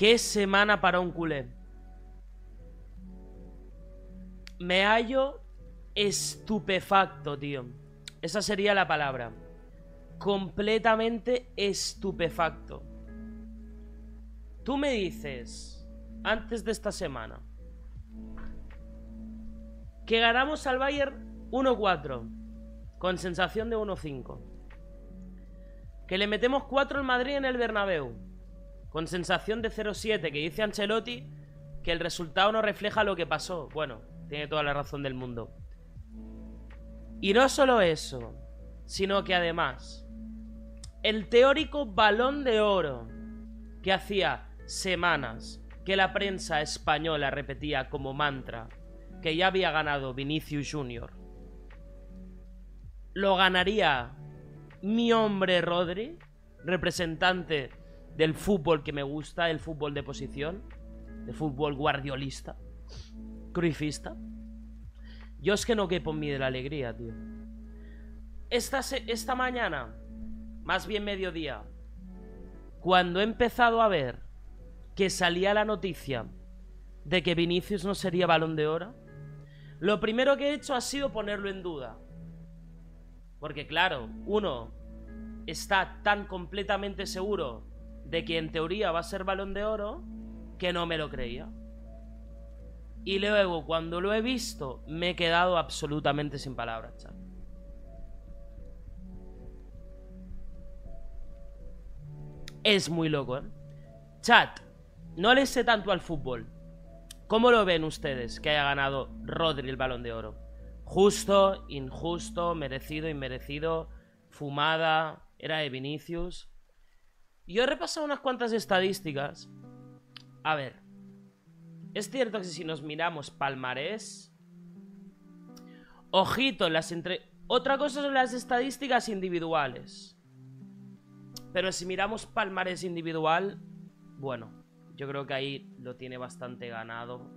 ¿Qué semana para un culé? Me hallo estupefacto, tío. Esa sería la palabra. Completamente estupefacto. Tú me dices, antes de esta semana, que ganamos al Bayern 1-4, con sensación de 1-5. Que le metemos 4 al Madrid en el Bernabéu con sensación de 0-7, que dice Ancelotti que el resultado no refleja lo que pasó. Bueno, tiene toda la razón del mundo. Y no solo eso, sino que además, el teórico balón de oro que hacía semanas que la prensa española repetía como mantra que ya había ganado Vinicius Jr. Lo ganaría mi hombre Rodri, representante del fútbol que me gusta, el fútbol de posición, el fútbol guardiolista, cruifista. Yo es que no quepo en mí de la alegría, tío. Esta, esta mañana, más bien mediodía, cuando he empezado a ver que salía la noticia de que Vinicius no sería balón de oro, lo primero que he hecho ha sido ponerlo en duda. Porque claro, uno está tan completamente seguro de que en teoría va a ser balón de oro, que no me lo creía. Y luego, cuando lo he visto, me he quedado absolutamente sin palabras, chat. Es muy loco, ¿eh? Chat, no le sé tanto al fútbol. ¿Cómo lo ven ustedes que haya ganado Rodri el balón de oro? Justo, injusto, merecido, inmerecido, fumada, era de Vinicius. Yo he repasado unas cuantas estadísticas. A ver. Es cierto que si nos miramos palmarés... Ojito, las entre... Otra cosa son las estadísticas individuales. Pero si miramos palmarés individual, bueno, yo creo que ahí lo tiene bastante ganado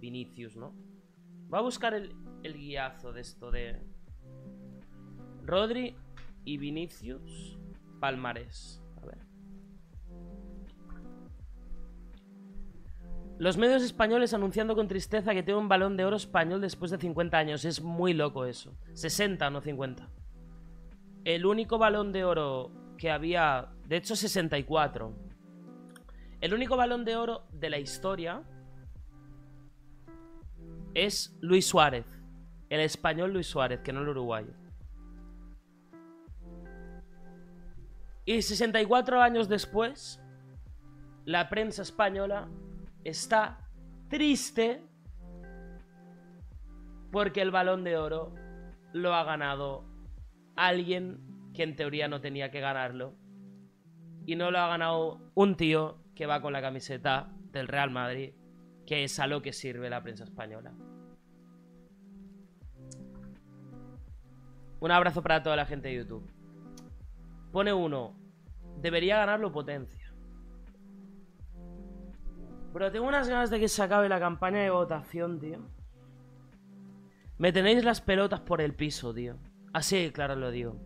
Vinicius, ¿no? Va a buscar el, el guiazo de esto de... Rodri y Vinicius, palmarés. Los medios españoles anunciando con tristeza que tiene un balón de oro español después de 50 años. Es muy loco eso. 60, no 50. El único balón de oro que había... De hecho, 64. El único balón de oro de la historia es Luis Suárez. El español Luis Suárez, que no el uruguayo. Y 64 años después, la prensa española está triste porque el balón de oro lo ha ganado alguien que en teoría no tenía que ganarlo. Y no lo ha ganado un tío que va con la camiseta del Real Madrid, que es a lo que sirve la prensa española. Un abrazo para toda la gente de YouTube. Pone uno, debería ganarlo Potencia. Pero tengo unas ganas de que se acabe la campaña de votación, tío. Me tenéis las pelotas por el piso, tío. Así, claro, lo digo.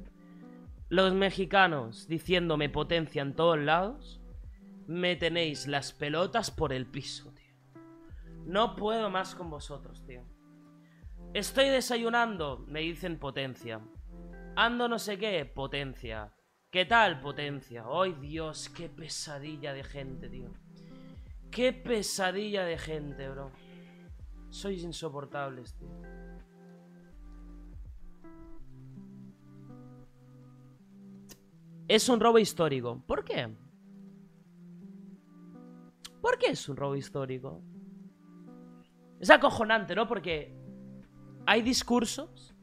Los mexicanos diciéndome potencia en todos lados. Me tenéis las pelotas por el piso, tío. No puedo más con vosotros, tío. Estoy desayunando, me dicen potencia. Ando no sé qué, potencia. ¿Qué tal, potencia? ¡Ay, Dios, qué pesadilla de gente, tío! Qué pesadilla de gente, bro. Sois insoportables, este. tío. Es un robo histórico. ¿Por qué? ¿Por qué es un robo histórico? Es acojonante, ¿no? Porque hay discursos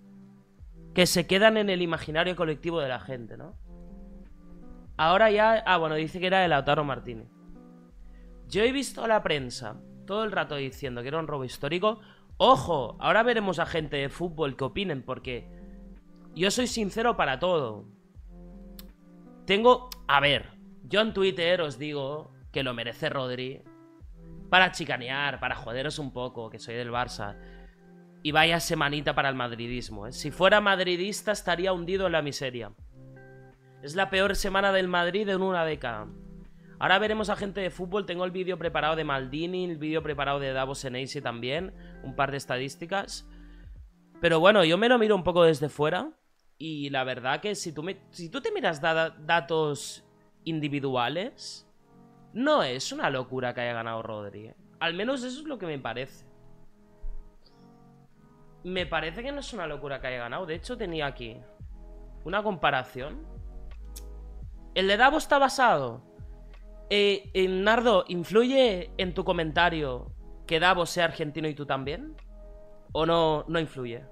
que se quedan en el imaginario colectivo de la gente, ¿no? Ahora ya... Ah, bueno, dice que era de Lautaro Martínez. Yo he visto a la prensa todo el rato diciendo que era un robo histórico. Ojo, ahora veremos a gente de fútbol que opinen, porque yo soy sincero para todo. Tengo, a ver, yo en Twitter os digo que lo merece Rodri para chicanear, para joderos un poco, que soy del Barça. Y vaya semanita para el madridismo. ¿eh? Si fuera madridista estaría hundido en la miseria. Es la peor semana del Madrid en una década. Ahora veremos a gente de fútbol. Tengo el vídeo preparado de Maldini, el vídeo preparado de Davos en y también. Un par de estadísticas. Pero bueno, yo me lo miro un poco desde fuera. Y la verdad que si tú, me, si tú te miras datos individuales, no es una locura que haya ganado Rodri. ¿eh? Al menos eso es lo que me parece. Me parece que no es una locura que haya ganado. De hecho, tenía aquí una comparación. El de Davos está basado eh, Nardo, ¿influye en tu comentario que Davo sea argentino y tú también? ¿O no, no influye?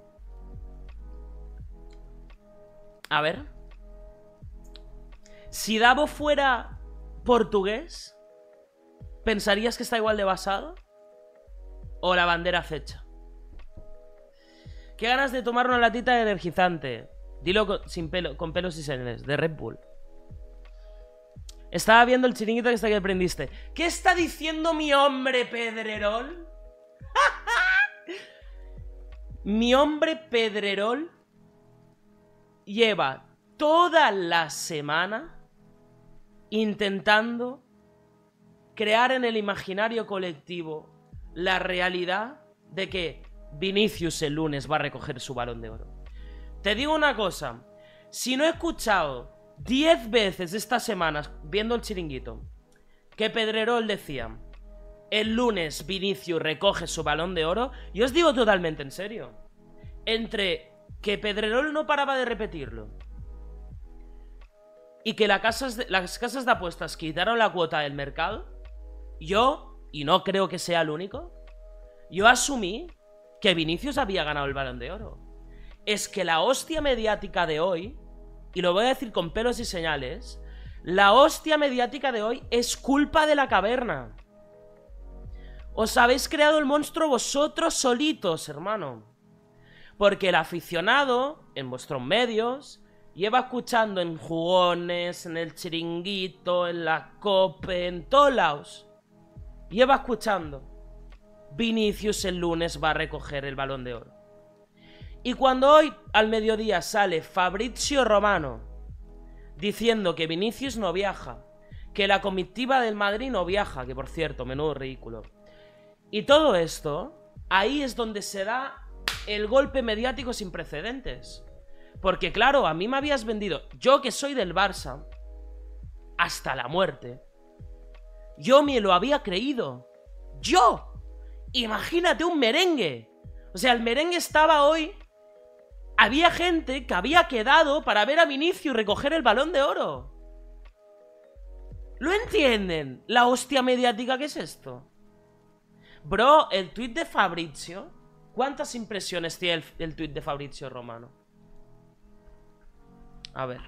A ver. Si Davo fuera portugués, ¿pensarías que está igual de basado? ¿O la bandera fecha? ¿Qué ganas de tomar una latita energizante? Dilo con, sin pelo, con pelos y señales, de Red Bull. Estaba viendo el chiringuito que está que prendiste. ¿Qué está diciendo mi hombre Pedrerol? mi hombre Pedrerol lleva toda la semana intentando crear en el imaginario colectivo la realidad de que Vinicius el lunes va a recoger su balón de oro. Te digo una cosa, si no he escuchado Diez veces estas semanas viendo el chiringuito que Pedrerol decía, el lunes Vinicius recoge su balón de oro, y os digo totalmente en serio, entre que Pedrerol no paraba de repetirlo y que la casas las casas de apuestas quitaron la cuota del mercado, yo, y no creo que sea el único, yo asumí que Vinicius había ganado el balón de oro. Es que la hostia mediática de hoy y lo voy a decir con pelos y señales, la hostia mediática de hoy es culpa de la caverna. Os habéis creado el monstruo vosotros solitos, hermano. Porque el aficionado, en vuestros medios, lleva escuchando en jugones, en el chiringuito, en la copa, en todos lados. Lleva escuchando. Vinicius el lunes va a recoger el balón de oro. Y cuando hoy al mediodía sale Fabrizio Romano diciendo que Vinicius no viaja, que la comitiva del Madrid no viaja, que por cierto, menudo ridículo. Y todo esto, ahí es donde se da el golpe mediático sin precedentes. Porque claro, a mí me habías vendido, yo que soy del Barça, hasta la muerte. Yo me lo había creído. ¡Yo! Imagínate un merengue. O sea, el merengue estaba hoy había gente que había quedado para ver a Vinicius recoger el balón de oro. ¿Lo entienden? La hostia mediática que es esto. Bro, el tuit de Fabrizio. ¿Cuántas impresiones tiene el, tuit de Fabrizio Romano? A ver.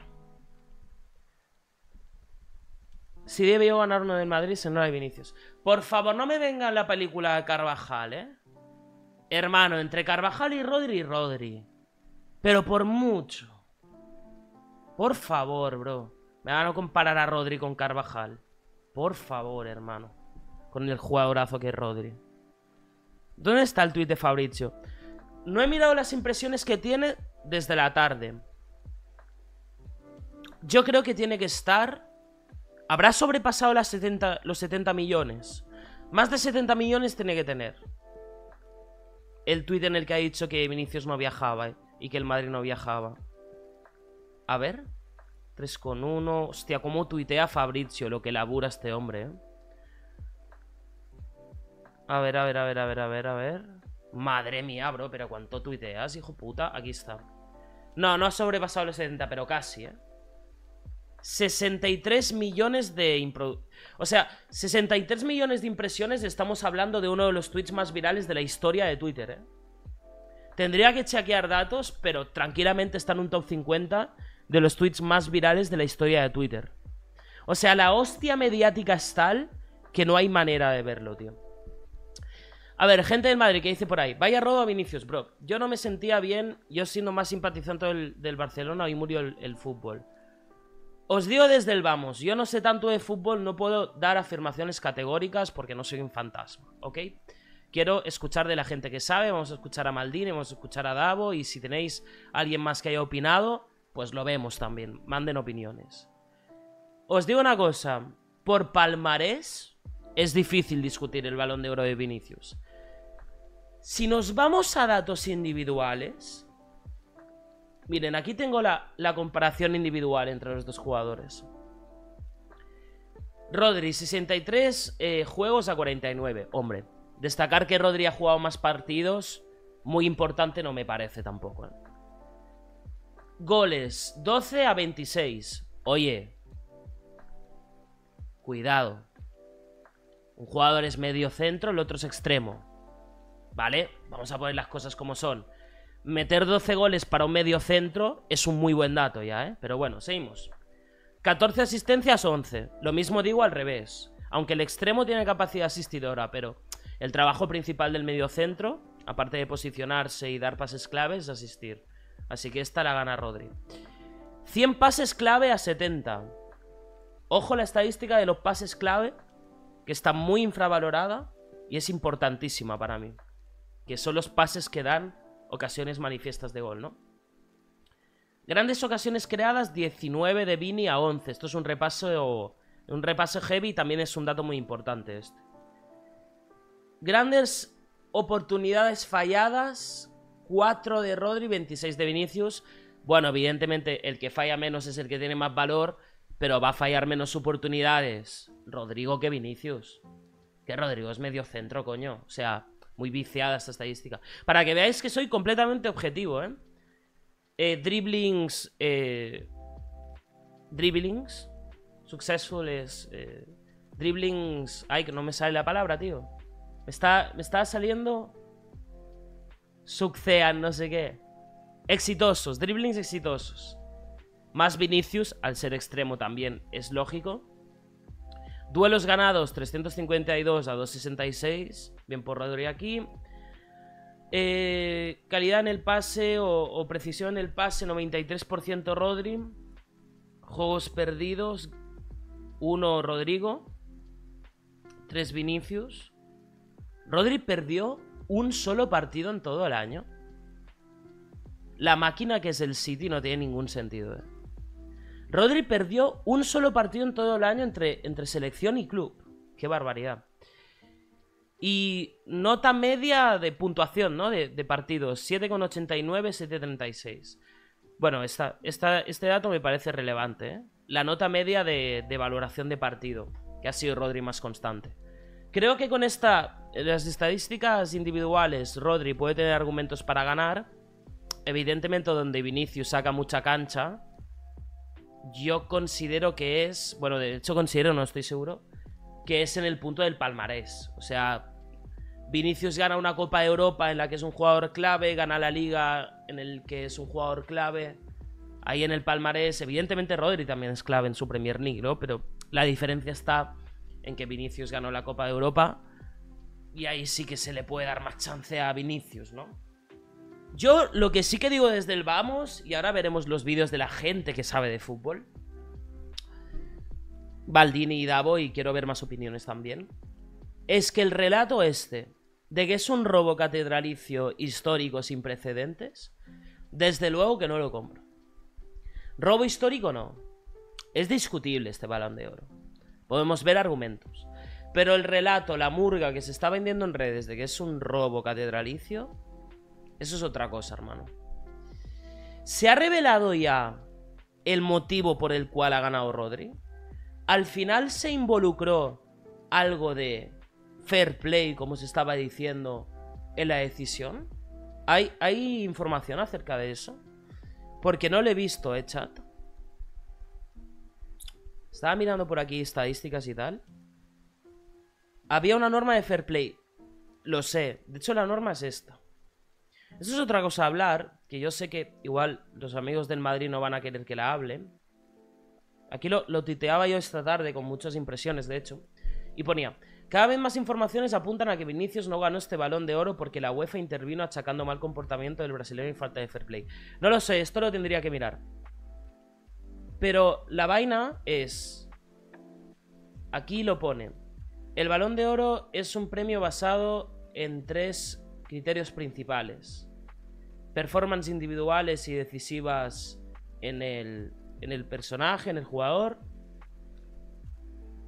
Si yo ganar uno del Madrid, se no hay Vinicius. Por favor, no me venga la película de Carvajal, ¿eh? Hermano, entre Carvajal y Rodri, Rodri. Pero por mucho. Por favor, bro. Me van a comparar a Rodri con Carvajal. Por favor, hermano. Con el jugadorazo que es Rodri. ¿Dónde está el tuit de Fabrizio? No he mirado las impresiones que tiene desde la tarde. Yo creo que tiene que estar... Habrá sobrepasado los 70 millones. Más de 70 millones tiene que tener. El tuit en el que ha dicho que Vinicius no viajaba. ¿eh? y que el Madrid no viajaba. A ver, 3 con 1. Hostia, cómo tuitea Fabrizio lo que labura este hombre, ¿eh? A ver, a ver, a ver, a ver, a ver, a ver. Madre mía, bro, pero cuánto tuiteas, hijo puta. Aquí está. No, no ha sobrepasado los 70, pero casi, ¿eh? 63 millones de... O sea, 63 millones de impresiones estamos hablando de uno de los tweets más virales de la historia de Twitter, ¿eh? Tendría que chequear datos, pero tranquilamente está en un top 50 de los tweets más virales de la historia de Twitter. O sea, la hostia mediática es tal que no hay manera de verlo, tío. A ver, gente del Madrid ¿qué dice por ahí, vaya robo a Vinicius, bro. Yo no me sentía bien, yo siendo más simpatizante del, Barcelona, hoy murió el, fútbol. Os digo desde el vamos, yo no sé tanto de fútbol, no puedo dar afirmaciones categóricas porque no soy un fantasma, ¿ok? Quiero escuchar de la gente que sabe. Vamos a escuchar a Maldini, vamos a escuchar a Davo. Y si tenéis alguien más que haya opinado, pues lo vemos también. Manden opiniones. Os digo una cosa. Por palmarés es difícil discutir el balón de oro de Vinicius. Si nos vamos a datos individuales. Miren, aquí tengo la, comparación individual entre los dos jugadores. Rodri, 63 eh, juegos a 49. Hombre, Destacar que Rodri ha jugado más partidos, muy importante no me parece tampoco. ¿eh? Goles, 12 a 26. Oye, cuidado. Un jugador es medio centro, el otro es extremo. ¿Vale? Vamos a poner las cosas como son. Meter 12 goles para un medio centro es un muy buen dato ya, ¿eh? Pero bueno, seguimos. 14 asistencias, 11. Lo mismo digo al revés. Aunque el extremo tiene capacidad asistidora, pero el trabajo principal del mediocentro, aparte de posicionarse y dar pases claves, es asistir. Así que esta la gana Rodri. 100 pases clave a 70. Ojo la estadística de los pases clave, que está muy infravalorada y es importantísima para mí. Que son los pases que dan ocasiones manifiestas de gol, ¿no? Grandes ocasiones creadas, 19 de Vini a 11. Esto es un repaso, un repaso heavy y también es un dato muy importante este. Grandes oportunidades falladas, 4 de Rodri, 26 de Vinicius. Bueno, evidentemente el que falla menos es el que tiene más valor, pero va a fallar menos oportunidades Rodrigo que Vinicius. Que Rodrigo es medio centro, coño. O sea, muy viciada esta estadística. Para que veáis que soy completamente objetivo, ¿eh? eh dribblings... Eh, dribblings. Successful es... Eh, dribblings... Ay, que no me sale la palabra, tío. Me está, saliendo... Succean, no sé qué. Exitosos, dribblings exitosos. Más Vinicius, al ser extremo también, es lógico. Duelos ganados, 352 a 266. Bien por Rodri aquí. Eh, calidad en el pase o, o, precisión en el pase, 93% Rodri. Juegos perdidos, 1 Rodrigo, 3 Vinicius. Rodri perdió un solo partido en todo el año. La máquina que es el City no tiene ningún sentido. ¿eh? Rodri perdió un solo partido en todo el año entre, entre selección y club. Qué barbaridad. Y nota media de puntuación, ¿no? De, partidos. 7,89, 7,36. Bueno, este dato me parece relevante. ¿eh? La nota media de, de valoración de partido, que ha sido Rodri más constante. Creo que con esta las estadísticas individuales, Rodri puede tener argumentos para ganar. Evidentemente, donde Vinicius saca mucha cancha, yo considero que es, bueno, de hecho considero, no estoy seguro, que es en el punto del palmarés. O sea, Vinicius gana una Copa de Europa en la que es un jugador clave, gana la liga en el que es un jugador clave. Ahí en el palmarés, evidentemente Rodri también es clave en su Premier League, ¿no? Pero la diferencia está en que Vinicius ganó la Copa de Europa y ahí sí que se le puede dar más chance a Vinicius, ¿no? Yo lo que sí que digo desde el vamos, y ahora veremos los vídeos de la gente que sabe de fútbol. Baldini y Davo, y quiero ver más opiniones también. Es que el relato este, de que es un robo catedralicio histórico sin precedentes, desde luego que no lo compro. Robo histórico no. Es discutible este balón de oro. Podemos ver argumentos. Pero el relato, la murga que se está vendiendo en redes de que es un robo catedralicio, eso es otra cosa, hermano. ¿Se ha revelado ya el motivo por el cual ha ganado Rodri? Al final se involucró algo de fair play, como se estaba diciendo, en la decisión. ¿Hay, información acerca de eso? Porque no lo he visto, ¿eh, chat? Estaba mirando por aquí estadísticas y tal. Había una norma de fair play. Lo sé. De hecho, la norma es esta. Eso es otra cosa a hablar, que yo sé que igual los amigos del Madrid no van a querer que la hablen. Aquí lo, lo titeaba yo esta tarde con muchas impresiones, de hecho. Y ponía, cada vez más informaciones apuntan a que Vinicius no ganó este balón de oro porque la UEFA intervino achacando mal comportamiento del brasileño y falta de fair play. No lo sé, esto lo tendría que mirar. Pero la vaina es... Aquí lo pone. El balón de oro es un premio basado en tres criterios principales. Performance individuales y decisivas en el, personaje, en el jugador.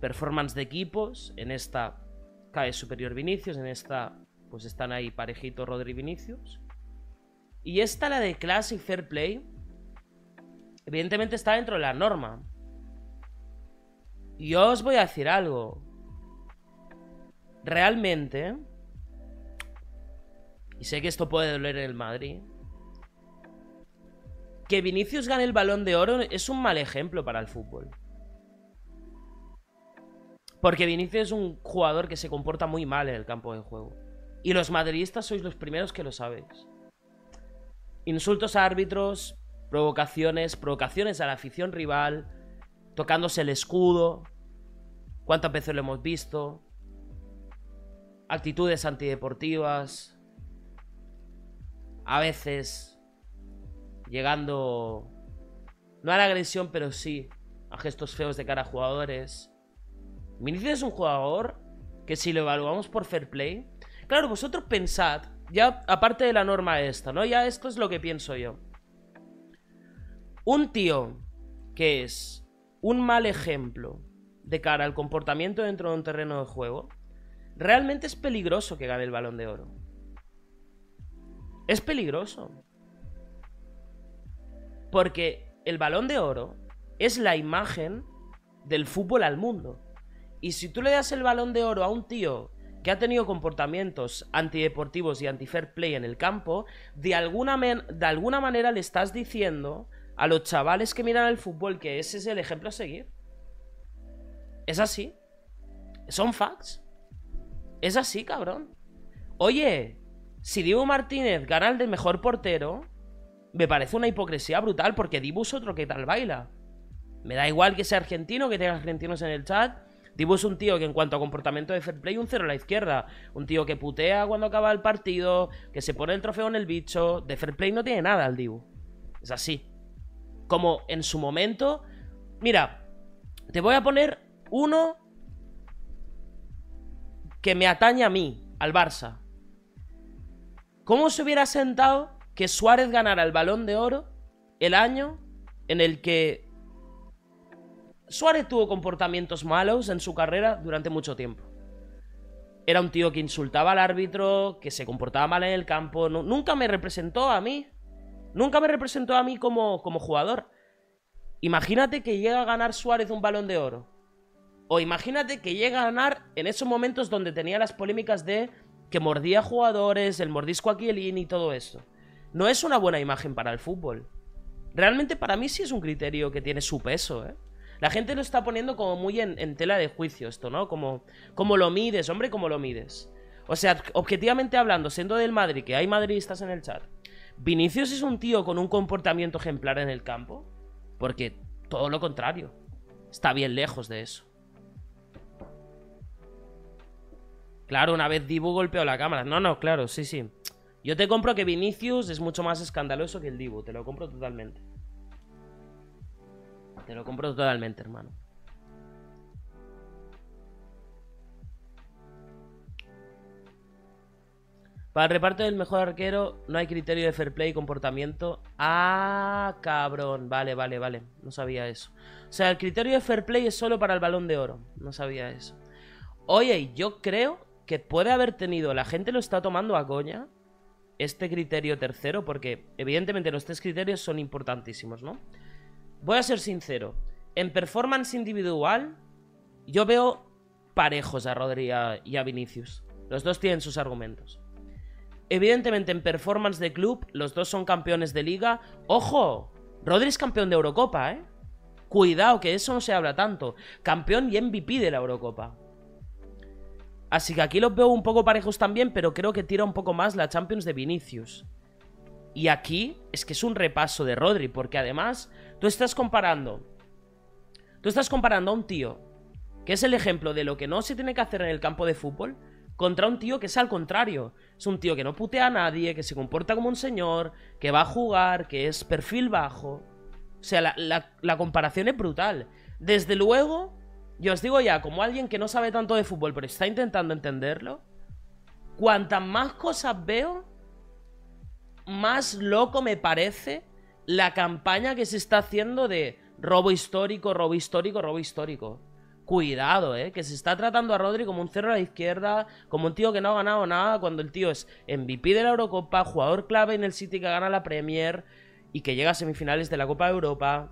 Performance de equipos, en esta cae superior Vinicius, en esta pues están ahí parejito Rodri y Vinicius. Y esta, la de Classic Fair Play, evidentemente está dentro de la norma. Y os voy a decir algo. Realmente, y sé que esto puede doler en el Madrid, que Vinicius gane el balón de oro es un mal ejemplo para el fútbol. Porque Vinicius es un jugador que se comporta muy mal en el campo de juego. Y los madridistas sois los primeros que lo sabéis. Insultos a árbitros, provocaciones, provocaciones a la afición rival, tocándose el escudo. ¿Cuántas veces lo hemos visto? actitudes antideportivas, a veces llegando, no a la agresión, pero sí a gestos feos de cara a jugadores. Vinicius es un jugador que si lo evaluamos por fair play, claro, vosotros pensad, ya aparte de la norma esta, ¿no? Ya esto es lo que pienso yo. Un tío que es un mal ejemplo de cara al comportamiento dentro de un terreno de juego, realmente es peligroso que gane el balón de oro. Es peligroso. Porque el balón de oro es la imagen del fútbol al mundo. Y si tú le das el balón de oro a un tío que ha tenido comportamientos antideportivos y anti-fair play en el campo, de alguna, de alguna manera le estás diciendo a los chavales que miran el fútbol que ese es el ejemplo a seguir. Es así. Son facts. Es así, cabrón. Oye, si Dibu Martínez gana el de mejor portero, me parece una hipocresía brutal porque Dibu es otro que tal baila. Me da igual que sea argentino, que tenga argentinos en el chat. Dibu es un tío que en cuanto a comportamiento de fair play, un cero a la izquierda. Un tío que putea cuando acaba el partido, que se pone el trofeo en el bicho. De fair play no tiene nada el Dibu. Es así. Como en su momento... Mira, te voy a poner uno que me atañe a mí, al Barça. ¿Cómo se hubiera sentado que Suárez ganara el balón de oro el año en el que Suárez tuvo comportamientos malos en su carrera durante mucho tiempo? Era un tío que insultaba al árbitro, que se comportaba mal en el campo, nunca me representó a mí, nunca me representó a mí como, como jugador. Imagínate que llega a ganar Suárez un balón de oro o imagínate que llega a ganar en esos momentos donde tenía las polémicas de que mordía jugadores, el mordisco Kielin y todo eso. No es una buena imagen para el fútbol. Realmente para mí sí es un criterio que tiene su peso, ¿eh? La gente lo está poniendo como muy en, tela de juicio esto, ¿no? Como, como lo mides, hombre, como lo mides. O sea, objetivamente hablando, siendo del Madrid, que hay madridistas en el chat, ¿Vinicius es un tío con un comportamiento ejemplar en el campo? Porque todo lo contrario. Está bien lejos de eso. Claro, una vez Dibu golpeó la cámara. No, no, claro, sí, sí. Yo te compro que Vinicius es mucho más escandaloso que el Dibu. Te lo compro totalmente. Te lo compro totalmente, hermano. Para el reparto del mejor arquero no hay criterio de fair play y comportamiento. Ah, cabrón. Vale, vale, vale. No sabía eso. O sea, el criterio de fair play es solo para el balón de oro. No sabía eso. Oye, yo creo que puede haber tenido, la gente lo está tomando a coña, este criterio tercero, porque evidentemente los tres criterios son importantísimos, ¿no? Voy a ser sincero, en performance individual yo veo parejos a Rodri y a Vinicius. Los dos tienen sus argumentos. Evidentemente en performance de club, los dos son campeones de liga. ¡Ojo! Rodri es campeón de Eurocopa, ¿eh? Cuidado, que eso no se habla tanto. Campeón y MVP de la Eurocopa. Así que aquí los veo un poco parejos también, pero creo que tira un poco más la Champions de Vinicius. Y aquí es que es un repaso de Rodri, porque además tú estás comparando. Tú estás comparando a un tío que es el ejemplo de lo que no se tiene que hacer en el campo de fútbol contra un tío que es al contrario. Es un tío que no putea a nadie, que se comporta como un señor, que va a jugar, que es perfil bajo. O sea, la, la comparación es brutal. Desde luego, yo os digo ya, como alguien que no sabe tanto de fútbol, pero está intentando entenderlo, cuantas más cosas veo, más loco me parece la campaña que se está haciendo de robo histórico, robo histórico, robo histórico. Cuidado, eh, que se está tratando a Rodri como un cerro a la izquierda, como un tío que no ha ganado nada, cuando el tío es MVP de la Eurocopa, jugador clave en el City que gana la Premier y que llega a semifinales de la Copa de Europa.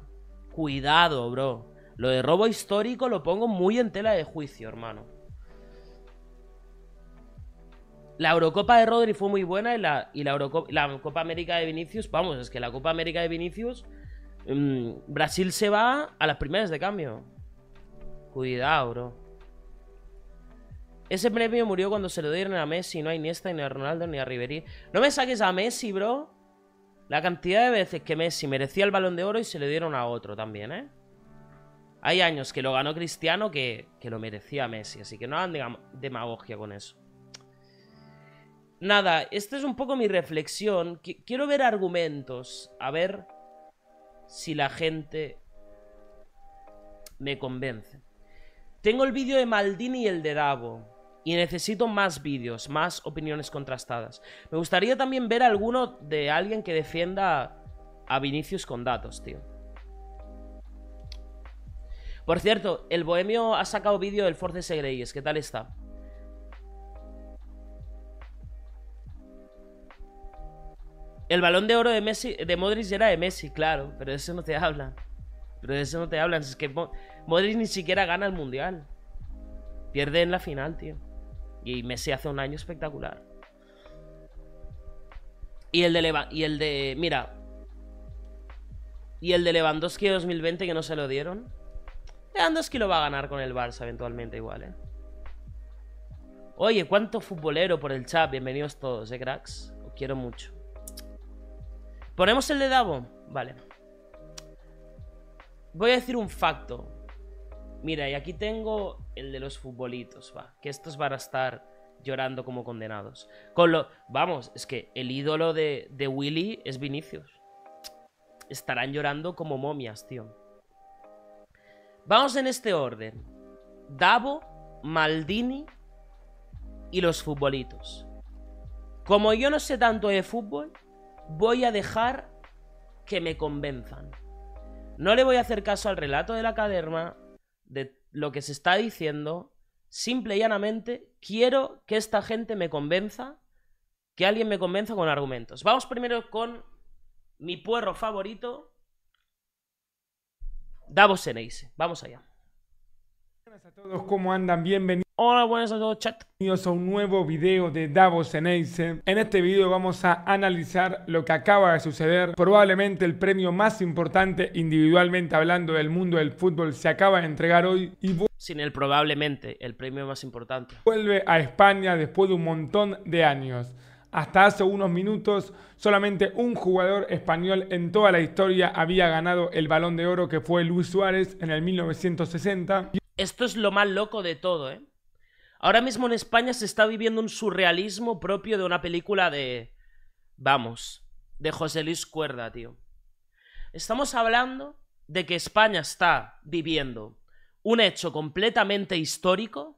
Cuidado, bro. Lo de robo histórico lo pongo muy en tela de juicio, hermano. La Eurocopa de Rodri fue muy buena y la, Copa América de Vinicius, vamos, es que la Copa América de Vinicius, mm, Brasil se va a las primeras de cambio. Cuidado, bro. Ese premio murió cuando se lo dieron a Messi, no ni Iniesta, ni a Ronaldo, ni a Ribery. No me saques a Messi, bro. La cantidad de veces que Messi merecía el balón de oro y se le dieron a otro también, ¿eh? Hay años que lo ganó Cristiano que, lo merecía Messi, así que no hagan demagogia con eso. Nada, esta es un poco mi reflexión. quiero ver argumentos, a ver si la gente me convence. Tengo el vídeo de Maldini y el de Davo. Y necesito más vídeos, más opiniones contrastadas. Me gustaría también ver alguno de alguien que defienda a Vinicius con datos, tío. Por cierto, el Bohemio ha sacado vídeo del Force Greyes. ¿Qué tal está? El balón de oro de Messi, de Modric era de Messi, claro, pero de eso no te hablan. Pero de eso no te hablan. Es que Modric ni siquiera gana el mundial. Pierde en la final, tío. Y Messi hace un año espectacular. Y el de y el de. Mira. Y el de Lewandowski 2020 que no se lo dieron que lo va a ganar con el Barça eventualmente igual, ¿eh? Oye, cuánto futbolero por el chat. Bienvenidos todos, ¿eh, cracks? Os quiero mucho. ¿Ponemos el de Davo? Vale. Voy a decir un facto. Mira, y aquí tengo el de los futbolitos, va. Que estos van a estar llorando como condenados. Con lo... Vamos, es que el ídolo de, de Willy es Vinicius. Estarán llorando como momias, tío. Vamos en este orden. Davo, Maldini y los futbolitos. Como yo no sé tanto de fútbol, voy a dejar que me convenzan. No le voy a hacer caso al relato de la caderna de lo que se está diciendo. Simple y llanamente, quiero que esta gente me convenza, que alguien me convenza con argumentos. Vamos primero con mi puerro favorito, Davos Eneise. Vamos allá. Buenas a todos, ¿cómo andan? Bienvenidos. Hola, buenas a todos, chat. Bienvenidos a un nuevo video de Davos Eneise. En este video vamos a analizar lo que acaba de suceder. Probablemente el premio más importante individualmente hablando del mundo del fútbol se acaba de entregar hoy y sin el probablemente el premio más importante. Vuelve a España después de un montón de años. Hasta hace unos minutos, solamente un jugador español en toda la historia había ganado el balón de oro, que fue Luis Suárez en el 1960. Esto es lo más loco de todo, ¿eh? Ahora mismo en España se está viviendo un surrealismo propio de una película de... Vamos, de José Luis Cuerda, tío. Estamos hablando de que España está viviendo un hecho completamente histórico,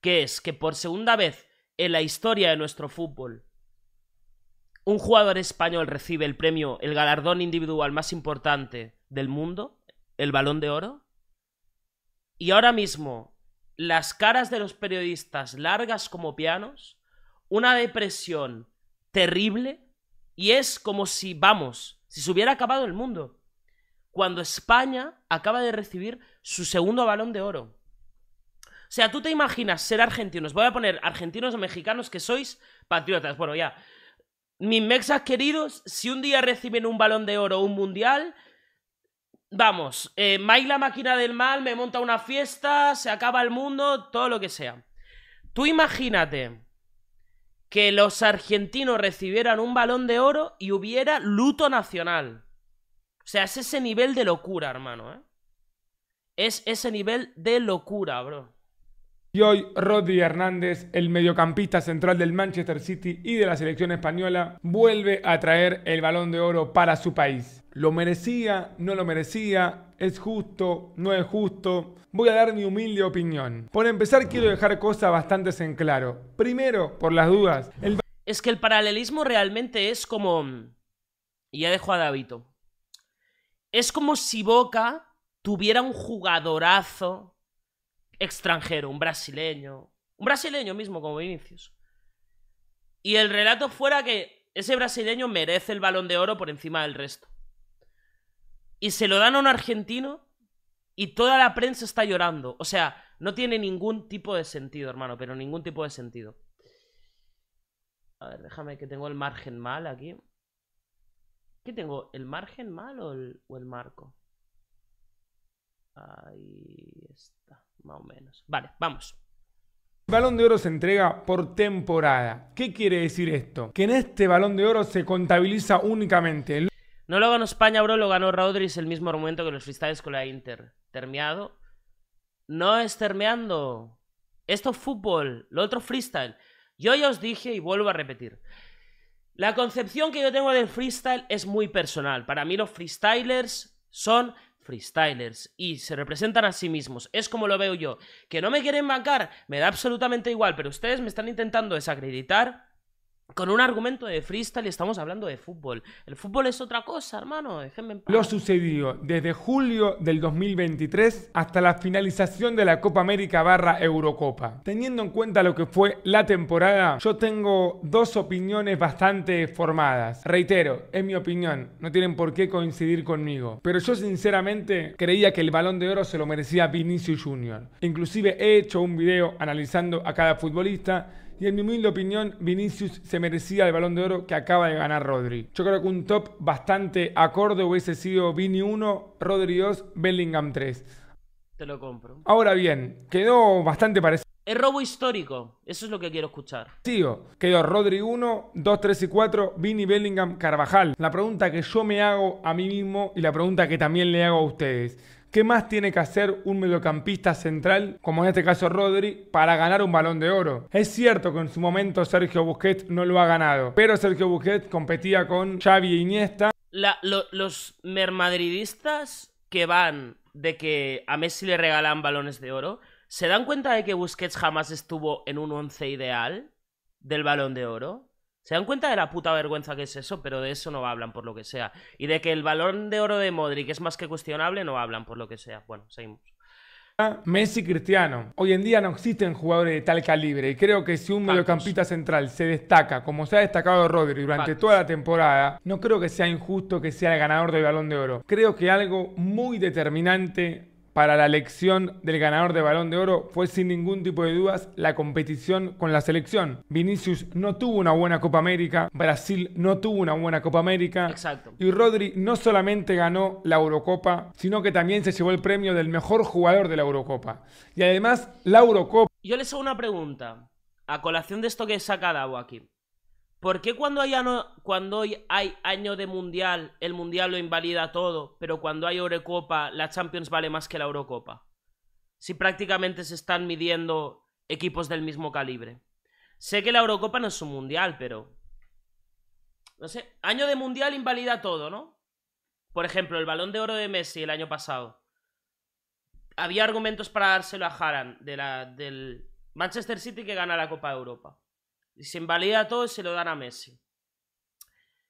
que es que por segunda vez en la historia de nuestro fútbol un jugador español recibe el premio, el galardón individual más importante del mundo, el balón de oro, y ahora mismo las caras de los periodistas largas como pianos, una depresión terrible, y es como si, vamos, si se hubiera acabado el mundo, cuando España acaba de recibir su segundo balón de oro. O sea, tú te imaginas ser argentinos. Voy a poner argentinos o mexicanos que sois patriotas. Bueno, ya mis mexas queridos, si un día reciben un balón de oro o un mundial, vamos, eh, Mike la máquina del mal me monta una fiesta, se acaba el mundo, todo lo que sea. Tú imagínate que los argentinos recibieran un balón de oro y hubiera luto nacional. O sea, es ese nivel de locura, hermano, ¿eh? Es ese nivel de locura, bro. Y hoy Rodri Hernández, el mediocampista central del Manchester City y de la selección española, vuelve a traer el balón de oro para su país. ¿Lo merecía? ¿No lo merecía? ¿Es justo? ¿No es justo? Voy a dar mi humilde opinión. Por empezar quiero dejar cosas bastante en claro. Primero, por las dudas. Es que el paralelismo realmente es como... Y ya dejo a Davito. Es como si Boca tuviera un jugadorazo extranjero, un brasileño, un brasileño mismo como Inicios Y el relato fuera que ese brasileño merece el balón de oro por encima del resto. Y se lo dan a un argentino y toda la prensa está llorando. O sea, no tiene ningún tipo de sentido, hermano, pero ningún tipo de sentido. A ver, déjame que tengo el margen mal aquí. ¿Qué tengo? ¿El margen mal o el, o el marco? Ahí está más o menos. Vale, vamos. El Balón de Oro se entrega por temporada. ¿Qué quiere decir esto? Que en este Balón de Oro se contabiliza únicamente. No lo ganó España, bro, lo ganó Rodríguez el mismo argumento que los freestyles con la Inter. Termeado. No es termeando. Esto es fútbol, lo otro freestyle. Yo ya os dije y vuelvo a repetir. La concepción que yo tengo del freestyle es muy personal. Para mí los freestylers son freestylers y se representan a sí mismos. Es como lo veo yo. Que no me quieren bancar, me da absolutamente igual, pero ustedes me están intentando desacreditar con un argumento de freestyle estamos hablando de fútbol. El fútbol es otra cosa, hermano. Lo sucedido desde julio del 2023 hasta la finalización de la Copa América barra Eurocopa. Teniendo en cuenta lo que fue la temporada, yo tengo dos opiniones bastante formadas. Reitero, es mi opinión. No tienen por qué coincidir conmigo. Pero yo sinceramente creía que el Balón de Oro se lo merecía Vinicius Jr. Inclusive he hecho un video analizando a cada futbolista y en mi humilde opinión Vinicius se merecía el balón de oro que acaba de ganar Rodri. Yo creo que un top bastante acorde hubiese sido Vini 1, Rodri 2, Bellingham 3. Te lo compro. Ahora bien, quedó bastante parecido. El robo histórico, eso es lo que quiero escuchar. Tío, quedó Rodri 1, 2, 3 y 4, Vini, Bellingham, Carvajal. La pregunta que yo me hago a mí mismo y la pregunta que también le hago a ustedes. ¿Qué más tiene que hacer un mediocampista central, como en este caso Rodri, para ganar un balón de oro? Es cierto que en su momento Sergio Busquets no lo ha ganado, pero Sergio Busquets competía con Xavi e Iniesta. los mermadridistas que van de que a Messi le regalan balones de oro, ¿se dan cuenta de que Busquets jamás estuvo en un once ideal del balón de oro? Se dan cuenta de la puta vergüenza que es eso, pero de eso no hablan por lo que sea. Y de que el balón de oro de Modric es más que cuestionable, no hablan por lo que sea. Bueno, seguimos. Messi Cristiano. Hoy en día no existen jugadores de tal calibre y creo que si un mediocampista central se destaca como se ha destacado Rodri durante toda la temporada, no creo que sea injusto que sea el ganador del balón de oro. Creo que algo muy determinante para la elección del ganador de balón de oro fue sin ningún tipo de dudas la competición con la selección. Vinicius no tuvo una buena Copa América, Brasil no tuvo una buena Copa América. Exacto. Y Rodri no solamente ganó la Eurocopa, sino que también se llevó el premio del mejor jugador de la Eurocopa. Y además, la Eurocopa... Yo les hago una pregunta, a colación de esto que saca sacado aquí. ¿Por qué cuando hay, cuando hay año de mundial, el mundial lo invalida todo, pero cuando hay Eurocopa, la Champions vale más que la Eurocopa? Si prácticamente se están midiendo equipos del mismo calibre. Sé que la Eurocopa no es un mundial, pero. No sé. Año de mundial invalida todo, ¿no? Por ejemplo, el balón de oro de Messi el año pasado. Había argumentos para dárselo a Haran de la, del Manchester City que gana la Copa de Europa. Se invalida todo y se lo dan a Messi.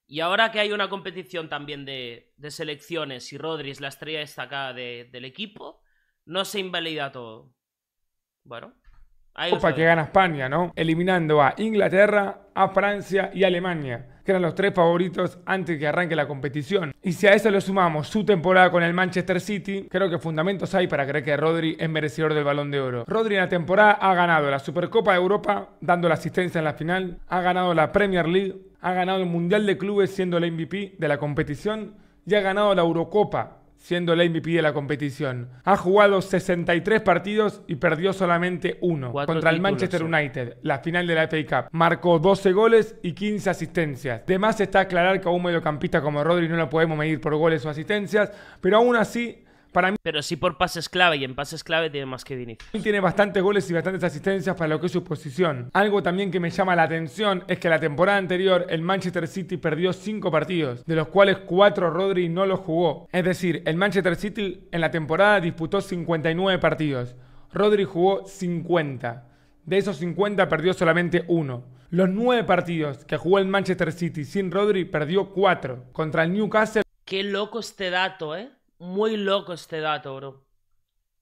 Y ahora que hay una competición también de, selecciones y Rodri es la estrella destacada del equipo, no se invalida todo. Bueno, Copa que gana España, ¿no? Eliminando a Inglaterra, a Francia y Alemania que eran los tres favoritos antes de que arranque la competición. Y si a eso le sumamos su temporada con el Manchester City, creo que fundamentos hay para creer que Rodri es merecedor del balón de oro. Rodri en la temporada ha ganado la Supercopa de Europa, dando la asistencia en la final, ha ganado la Premier League, ha ganado el Mundial de Clubes siendo el MVP de la competición y ha ganado la Eurocopa siendo el MVP de la competición. Ha jugado 63 partidos y perdió solamente uno contra el Manchester United, la final de la FA Cup. Marcó 12 goles y 15 asistencias. Además está aclarar que a un mediocampista como Rodri no lo podemos medir por goles o asistencias, pero aún así pero sí por pases clave y en pases clave tiene más que Vinicius. Tiene bastantes goles y bastantes asistencias para lo que es su posición. Algo también que me llama la atención es que la temporada anterior el Manchester City perdió 5 partidos, de los cuales 4 Rodri no los jugó. Es decir, el Manchester City en la temporada disputó 59 partidos. Rodri jugó 50. De esos 50 perdió solamente uno. Los 9 partidos que jugó el Manchester City sin Rodri perdió 4. Contra el Newcastle. Qué loco este dato, ¿eh? muy loco este dato, bro.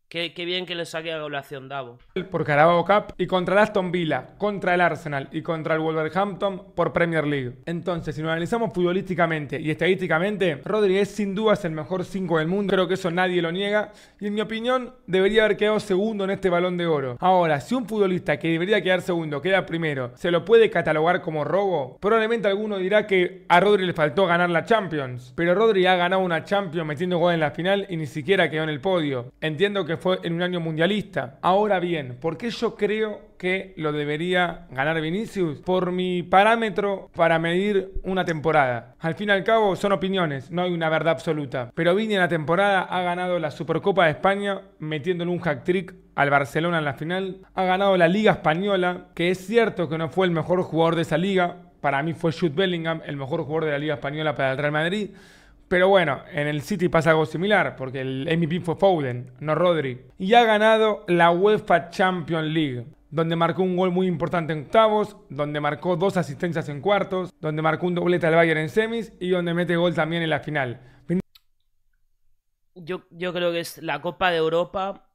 Qué, bien que le saque a evaluación Davo. Por Carabao Cup y contra el Aston Villa, contra el Arsenal y contra el Wolverhampton por Premier League. Entonces, si lo analizamos futbolísticamente y estadísticamente, Rodri es sin dudas el mejor 5 del mundo, creo que eso nadie lo niega, y en mi opinión debería haber quedado segundo en este balón de oro. Ahora, si un futbolista que debería quedar segundo queda primero, ¿se lo puede catalogar como robo? Probablemente alguno dirá que a Rodri le faltó ganar la Champions, pero Rodri ha ganado una Champions metiendo gol en la final y ni siquiera quedó en el podio. Entiendo que fue en un año mundialista. Ahora bien, ¿por qué yo creo que lo debería ganar Vinicius? Por mi parámetro para medir una temporada. Al fin y al cabo son opiniones, no hay una verdad absoluta. Pero Vini en la temporada ha ganado la Supercopa de España metiéndole un hack-trick al Barcelona en la final. Ha ganado la Liga Española, que es cierto que no fue el mejor jugador de esa liga. Para mí fue Jude Bellingham, el mejor jugador de la Liga Española para el Real Madrid pero bueno, en el City pasa algo similar, porque el MVP fue Foden, no Rodri. Y ha ganado la UEFA Champions League, donde marcó un gol muy importante en octavos, donde marcó dos asistencias en cuartos, donde marcó un doblete al Bayern en semis y donde mete gol también en la final. Yo, creo que es la Copa de Europa.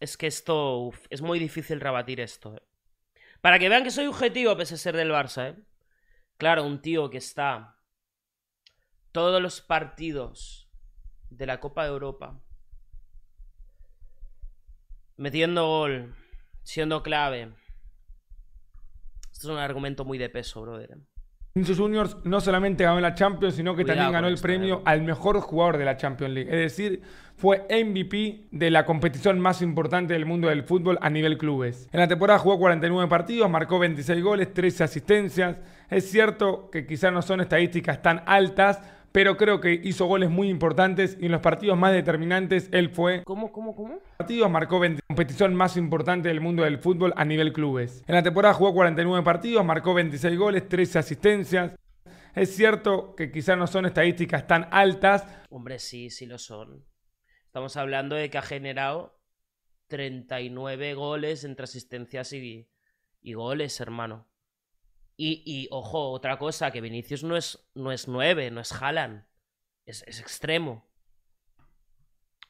Es que esto. es muy difícil rebatir esto. Eh. Para que vean que soy objetivo, pese a ser del Barça, eh. Claro, un tío que está todos los partidos de la Copa de Europa, metiendo gol, siendo clave. Esto es un argumento muy de peso, brother. Vinicius Juniors no solamente ganó la Champions, sino que también ganó el premio al mejor jugador de la Champions League. Es decir, fue MVP de la competición más importante del mundo del fútbol a nivel clubes. En la temporada jugó 49 partidos, marcó 26 goles, 13 asistencias. Es cierto que quizás no son estadísticas tan altas, pero creo que hizo goles muy importantes y en los partidos más determinantes él fue... ¿Cómo, cómo, cómo? Partidos marcó competición más importante del mundo del fútbol a nivel clubes. En la temporada jugó 49 partidos, marcó 26 goles, 13 asistencias. Es cierto que quizás no son estadísticas tan altas. Hombre, sí, sí lo son. Estamos hablando de que ha generado 39 goles entre asistencias y goles, hermano. Y, ojo, otra cosa, que Vinicius no es, no es 9, no es Haaland. Es, extremo.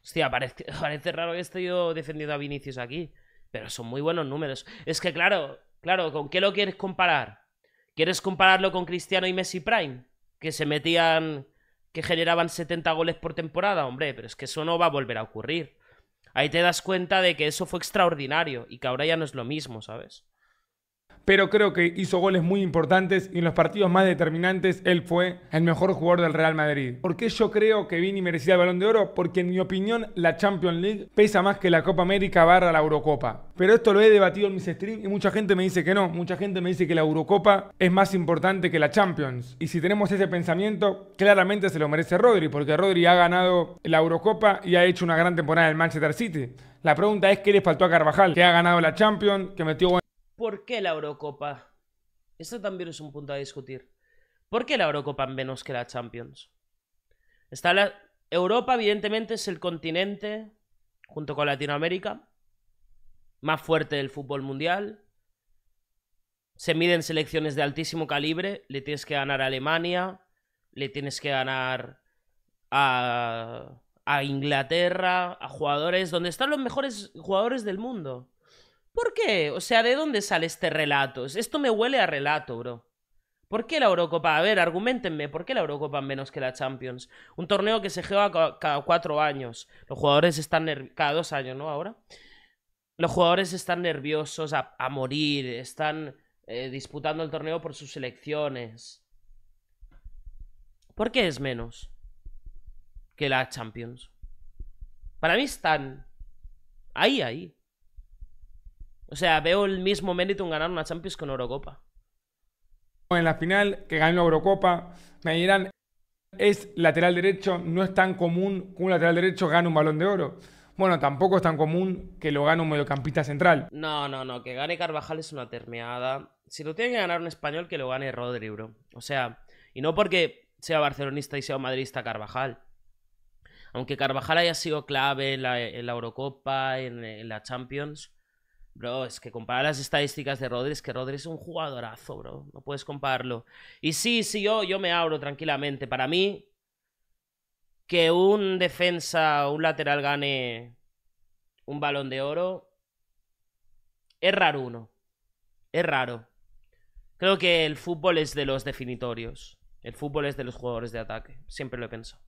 Hostia, parece, parece raro que esté yo defendiendo a Vinicius aquí. Pero son muy buenos números. Es que claro, claro, ¿con qué lo quieres comparar? ¿Quieres compararlo con Cristiano y Messi Prime? Que se metían... que generaban 70 goles por temporada, hombre. Pero es que eso no va a volver a ocurrir. Ahí te das cuenta de que eso fue extraordinario y que ahora ya no es lo mismo, ¿sabes? pero creo que hizo goles muy importantes y en los partidos más determinantes él fue el mejor jugador del Real Madrid. ¿Por qué yo creo que Vini merecía el balón de oro? Porque en mi opinión la Champions League pesa más que la Copa América barra la Eurocopa. Pero esto lo he debatido en mis streams y mucha gente me dice que no, mucha gente me dice que la Eurocopa es más importante que la Champions. Y si tenemos ese pensamiento, claramente se lo merece Rodri, porque Rodri ha ganado la Eurocopa y ha hecho una gran temporada en el Manchester City. La pregunta es qué le faltó a Carvajal, que ha ganado la Champions, que metió ¿Por qué la Eurocopa? Esto también es un punto a discutir. ¿Por qué la Eurocopa menos que la Champions? Está la... Europa, evidentemente, es el continente, junto con Latinoamérica, más fuerte del fútbol mundial. Se miden selecciones de altísimo calibre. Le tienes que ganar a Alemania, le tienes que ganar a, a Inglaterra, a jugadores, donde están los mejores jugadores del mundo. ¿Por qué? O sea, ¿de dónde sale este relato? Esto me huele a relato, bro. ¿Por qué la Eurocopa? A ver, argumentenme, ¿por qué la Eurocopa menos que la Champions? Un torneo que se juega cada cuatro años. Los jugadores están nerviosos. Cada dos años, ¿no? Ahora. Los jugadores están nerviosos a, morir, están eh, disputando el torneo por sus elecciones. ¿Por qué es menos que la Champions? Para mí están ahí, ahí. O sea, veo el mismo mérito en ganar una Champions con Eurocopa. En la final, que gane la Eurocopa, me dirán, es lateral derecho, no es tan común que un lateral derecho gane un balón de oro. Bueno, tampoco es tan común que lo gane un mediocampista central. No, no, no, que gane Carvajal es una termeada. Si lo tiene que ganar un español, que lo gane Rodri, bro. O sea, y no porque sea barcelonista y sea madridista Carvajal. Aunque Carvajal haya sido clave en la, Eurocopa, en la Champions, Bro, es que comparar las estadísticas de Rodri, que Rodri es un jugadorazo, bro. No puedes compararlo. Y sí, sí, yo, yo me abro tranquilamente. Para mí, que un defensa, un lateral gane un balón de oro, es raro uno. Es raro. Creo que el fútbol es de los definitorios. El fútbol es de los jugadores de ataque. Siempre lo he pensado.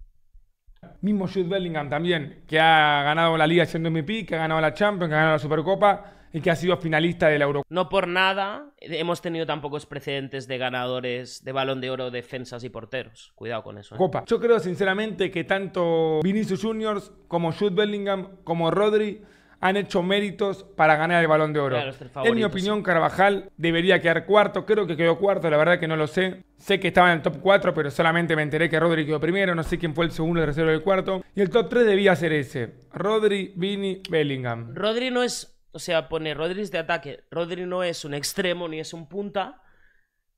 Mismo Jude Bellingham también, que ha ganado la Liga siendo MVP, que ha ganado la Champions, que ha ganado la Supercopa y que ha sido finalista de Euro. No por nada eh, hemos tenido tan pocos precedentes de ganadores de balón de oro, defensas y porteros. Cuidado con eso. ¿eh? Copa. Yo creo sinceramente que tanto Vinicius Juniors como Jude Bellingham como Rodri han hecho méritos para ganar el balón de oro. Este en mi opinión, Carvajal debería quedar cuarto. Creo que quedó cuarto, la verdad que no lo sé. Sé que estaba en el top 4, pero solamente me enteré que Rodri quedó primero. No sé quién fue el segundo, el tercero y el cuarto. Y el top 3 debía ser ese. Rodri, Vini, Bellingham. Rodri no es o sea, pone Rodri de ataque. Rodri no es un extremo ni es un punta,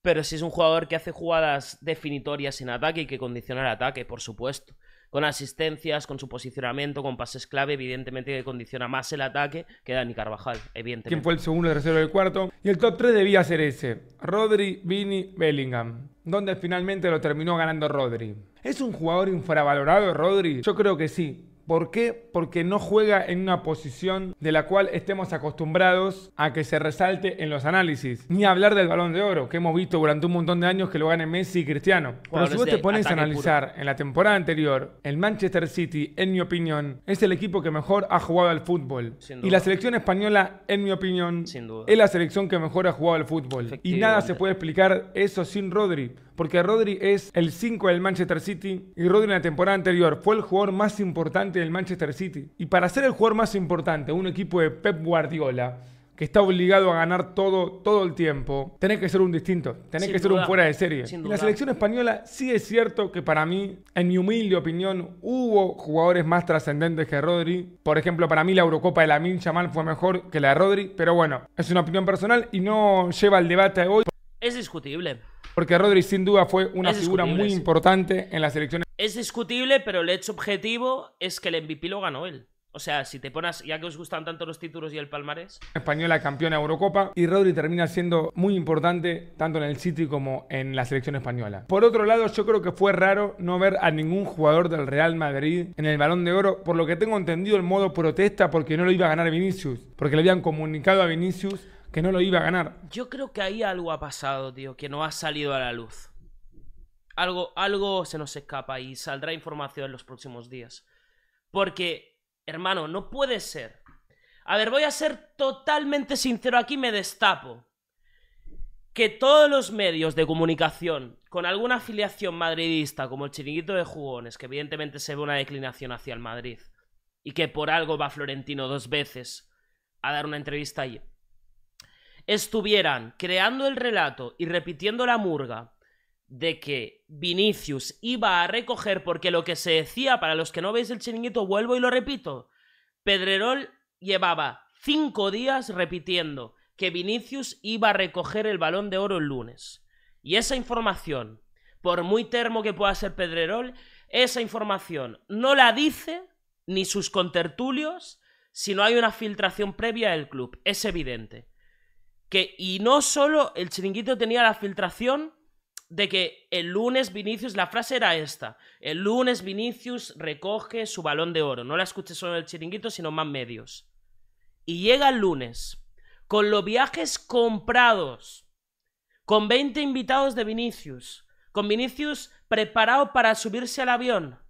pero sí es un jugador que hace jugadas definitorias en ataque y que condiciona el ataque, por supuesto. Con asistencias, con su posicionamiento, con pases clave, evidentemente que condiciona más el ataque que Dani Carvajal, evidentemente. ¿Quién fue el segundo, el tercero, el cuarto? Y el top 3 debía ser ese. Rodri, Vini, Bellingham. Donde finalmente lo terminó ganando Rodri. ¿Es un jugador infravalorado, Rodri? Yo creo que sí. ¿Por qué? Porque no juega en una posición de la cual estemos acostumbrados a que se resalte en los análisis. Ni hablar del balón de oro, que hemos visto durante un montón de años que lo gane Messi y Cristiano. Pero si vos te pones a analizar en la temporada anterior, el Manchester City, en mi opinión, es el equipo que mejor ha jugado al fútbol. Y la selección española, en mi opinión, es la selección que mejor ha jugado al fútbol. Y nada se puede explicar eso sin Rodri porque Rodri es el 5 del Manchester City y Rodri en la temporada anterior fue el jugador más importante del Manchester City. Y para ser el jugador más importante, un equipo de Pep Guardiola, que está obligado a ganar todo, todo el tiempo, tenés que ser un distinto, tenés que ser un fuera de serie. Y la selección española sí es cierto que para mí, en mi humilde opinión, hubo jugadores más trascendentes que Rodri. Por ejemplo, para mí la Eurocopa de la Minchamal fue mejor que la de Rodri, pero bueno, es una opinión personal y no lleva al debate de hoy. Es discutible. Porque Rodri sin duda fue una figura muy importante en las elecciones. Es discutible, pero el hecho objetivo es que el MVP lo ganó él. O sea, si te pones, ya que os gustan tanto los títulos y el palmarés. Española campeona Eurocopa y Rodri termina siendo muy importante tanto en el City como en la selección española. Por otro lado, yo creo que fue raro no ver a ningún jugador del Real Madrid en el balón de oro, por lo que tengo entendido el modo protesta porque no lo iba a ganar Vinicius, porque le habían comunicado a Vinicius que no lo iba a ganar. Yo creo que ahí algo ha pasado, tío, que no ha salido a la luz. Algo, algo se nos escapa y saldrá información en los próximos días. Porque, hermano, no puede ser. A ver, voy a ser totalmente sincero aquí, me destapo. Que todos los medios de comunicación con alguna afiliación madridista, como el Chiringuito de Jugones, que evidentemente se ve una declinación hacia el Madrid, y que por algo va Florentino dos veces a dar una entrevista allí estuvieran creando el relato y repitiendo la murga de que Vinicius iba a recoger, porque lo que se decía, para los que no veis el chiringuito, vuelvo y lo repito, Pedrerol llevaba cinco días repitiendo que Vinicius iba a recoger el balón de oro el lunes. Y esa información, por muy termo que pueda ser Pedrerol, esa información no la dice ni sus contertulios si no hay una filtración previa del club. Es evidente y no solo el chiringuito tenía la filtración de que el lunes Vinicius, la frase era esta, el lunes Vinicius recoge su balón de oro, no la escuché solo el chiringuito, sino más medios. Y llega el lunes, con los viajes comprados, con 20 invitados de Vinicius, con Vinicius preparado para subirse al avión,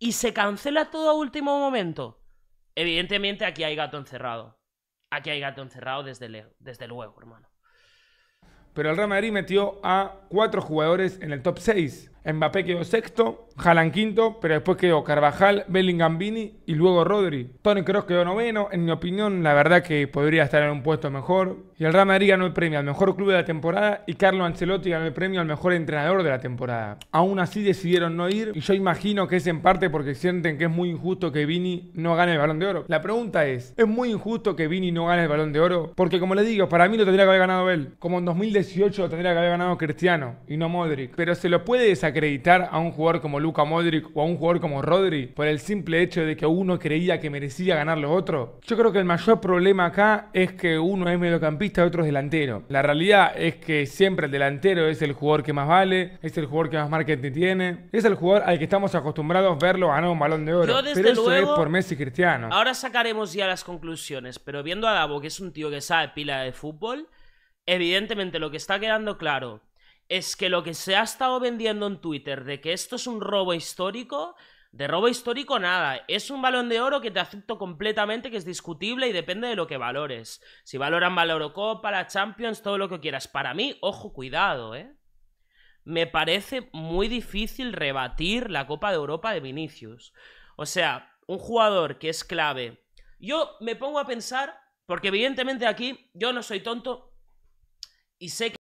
y se cancela todo a último momento. Evidentemente aquí hay gato encerrado. Aquí hay gato encerrado desde, desde luego, hermano. Pero el Real Madrid metió a cuatro jugadores en el top seis. Mbappé quedó sexto, Jalan quinto, pero después quedó Carvajal, Bellingham, Vini y luego Rodri. Tony Kroos quedó noveno, en mi opinión, la verdad que podría estar en un puesto mejor. Y el Real Madrid ganó el premio al mejor club de la temporada y Carlo Ancelotti ganó el premio al mejor entrenador de la temporada. Aún así decidieron no ir y yo imagino que es en parte porque sienten que es muy injusto que Vini no gane el Balón de Oro. La pregunta es, ¿es muy injusto que Vini no gane el Balón de Oro? Porque como le digo, para mí lo tendría que haber ganado él. Como en 2018 tendría que haber ganado Cristiano y no Modric. Pero se lo puede sacar acreditar a un jugador como Luka Modric o a un jugador como Rodri por el simple hecho de que uno creía que merecía ganar los otros? Yo creo que el mayor problema acá es que uno es mediocampista y otro es delantero. La realidad es que siempre el delantero es el jugador que más vale, es el jugador que más marketing tiene, es el jugador al que estamos acostumbrados a verlo ganar un balón de oro. pero eso es por Messi Cristiano. Ahora sacaremos ya las conclusiones, pero viendo a Davo, que es un tío que sabe pila de fútbol, evidentemente lo que está quedando claro es que lo que se ha estado vendiendo en Twitter de que esto es un robo histórico, de robo histórico nada, es un balón de oro que te acepto completamente, que es discutible y depende de lo que valores. Si valoran o copa, la Champions, todo lo que quieras. Para mí, ojo, cuidado, ¿eh? Me parece muy difícil rebatir la Copa de Europa de Vinicius. O sea, un jugador que es clave. Yo me pongo a pensar, porque evidentemente aquí yo no soy tonto y sé que...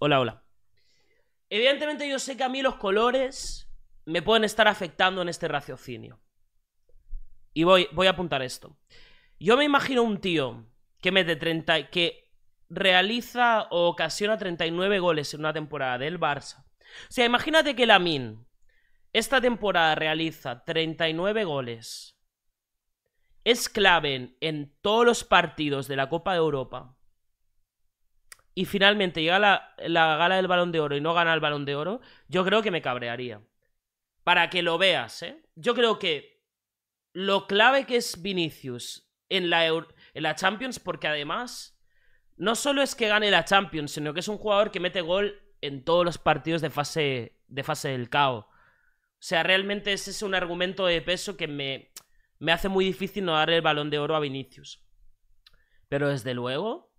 hola, hola. Evidentemente yo sé que a mí los colores me pueden estar afectando en este raciocinio. Y voy, voy a apuntar esto. Yo me imagino un tío que mete 30, que realiza o ocasiona 39 goles en una temporada del Barça. O sea, imagínate que Lamin esta temporada realiza 39 goles. Es clave en todos los partidos de la Copa de Europa y finalmente llega la, gala del balón de oro y no gana el balón de oro, yo creo que me cabrearía. Para que lo veas, ¿eh? Yo creo que lo clave que es Vinicius en la, la Champions, porque además no solo es que gane la Champions, sino que es un jugador que mete gol en todos los partidos de fase, de fase del caos. O sea, realmente ese es un argumento de peso que me, me hace muy difícil no dar el balón de oro a Vinicius. Pero desde luego,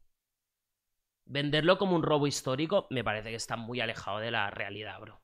venderlo como un robo histórico me parece que está muy alejado de la realidad, bro.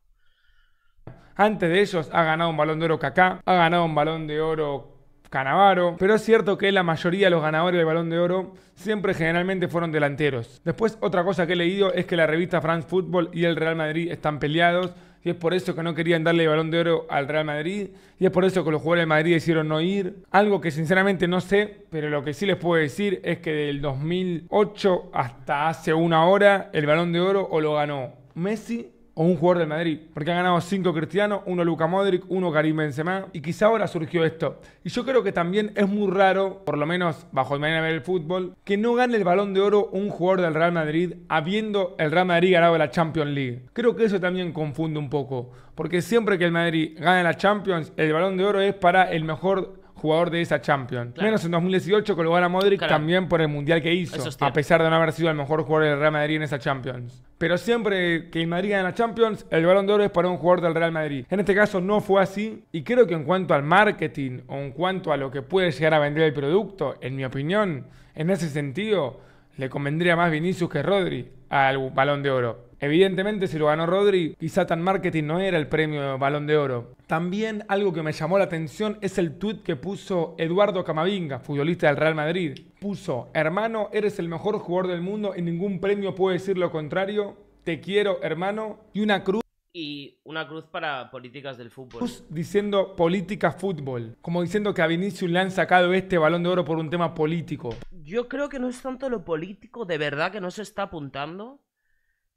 Antes de ellos ha ganado un balón de oro Kaká, ha ganado un balón de oro Canavaro, pero es cierto que la mayoría de los ganadores del balón de oro siempre generalmente fueron delanteros. Después otra cosa que he leído es que la revista France Football y el Real Madrid están peleados, y es por eso que no querían darle el balón de oro al Real Madrid, y es por eso que los jugadores de Madrid hicieron no ir. Algo que sinceramente no sé, pero lo que sí les puedo decir es que del 2008 hasta hace una hora el balón de oro o lo ganó Messi o un jugador del Madrid. Porque han ganado 5 Cristiano, uno Luka Modric, uno Karim Benzema. Y quizá ahora surgió esto. Y yo creo que también es muy raro, por lo menos bajo el manera del fútbol, que no gane el balón de oro un jugador del Real Madrid habiendo el Real Madrid ganado la Champions League. Creo que eso también confunde un poco. Porque siempre que el Madrid gana la Champions, el balón de oro es para el mejor jugador de esa Champions. Menos en 2018 con lugar a Modric también por el mundial que hizo, a pesar de no haber sido el mejor jugador del Real Madrid en esa Champions. Pero siempre que el Madrid gana la Champions, el balón de oro es para un jugador del Real Madrid. En este caso no fue así y creo que en cuanto al marketing o en cuanto a lo que puede llegar a vender el producto, en mi opinión, en ese sentido, le convendría más Vinicius que Rodri al balón de oro. Evidentemente si lo ganó Rodri, quizá tan marketing no era el premio Balón de Oro. También algo que me llamó la atención es el tuit que puso Eduardo Camavinga, futbolista del Real Madrid. Puso, hermano, eres el mejor jugador del mundo y ningún premio puede decir lo contrario. Te quiero, hermano. Y una cruz y una cruz para políticas del fútbol. Cruz diciendo política fútbol, como diciendo que a Vinicius le han sacado este balón de oro por un tema político. Yo creo que no es tanto lo político, de verdad que no se está apuntando.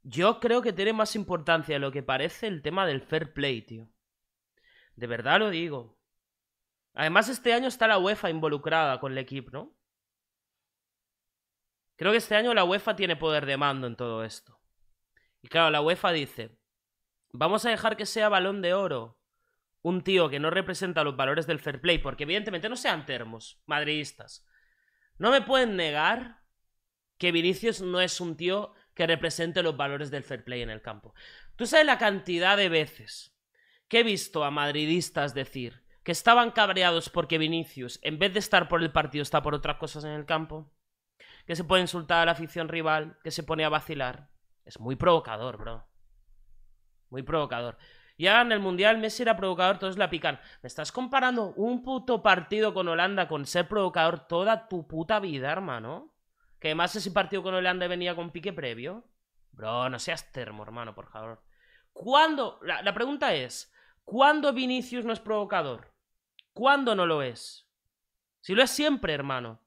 Yo creo que tiene más importancia de lo que parece el tema del fair play, tío. De verdad lo digo. Además, este año está la UEFA involucrada con el equipo, ¿no? Creo que este año la UEFA tiene poder de mando en todo esto. Y claro, la UEFA dice, vamos a dejar que sea balón de oro un tío que no representa los valores del fair play, porque evidentemente no sean termos, madridistas. No me pueden negar que Vinicius no es un tío que represente los valores del fair play en el campo. Tú sabes la cantidad de veces que he visto a madridistas decir que estaban cabreados porque Vinicius, en vez de estar por el partido, está por otras cosas en el campo, que se puede insultar a la afición rival, que se pone a vacilar. Es muy provocador, bro. Muy provocador. Ya en el Mundial Messi era provocador, todos la pican. Me estás comparando un puto partido con Holanda con ser provocador toda tu puta vida, hermano. Que además ese partido con Holanda venía con pique previo. Bro, no seas termo, hermano, por favor. ¿Cuándo? La, pregunta es, ¿cuándo Vinicius no es provocador? ¿Cuándo no lo es? Si lo es siempre, hermano.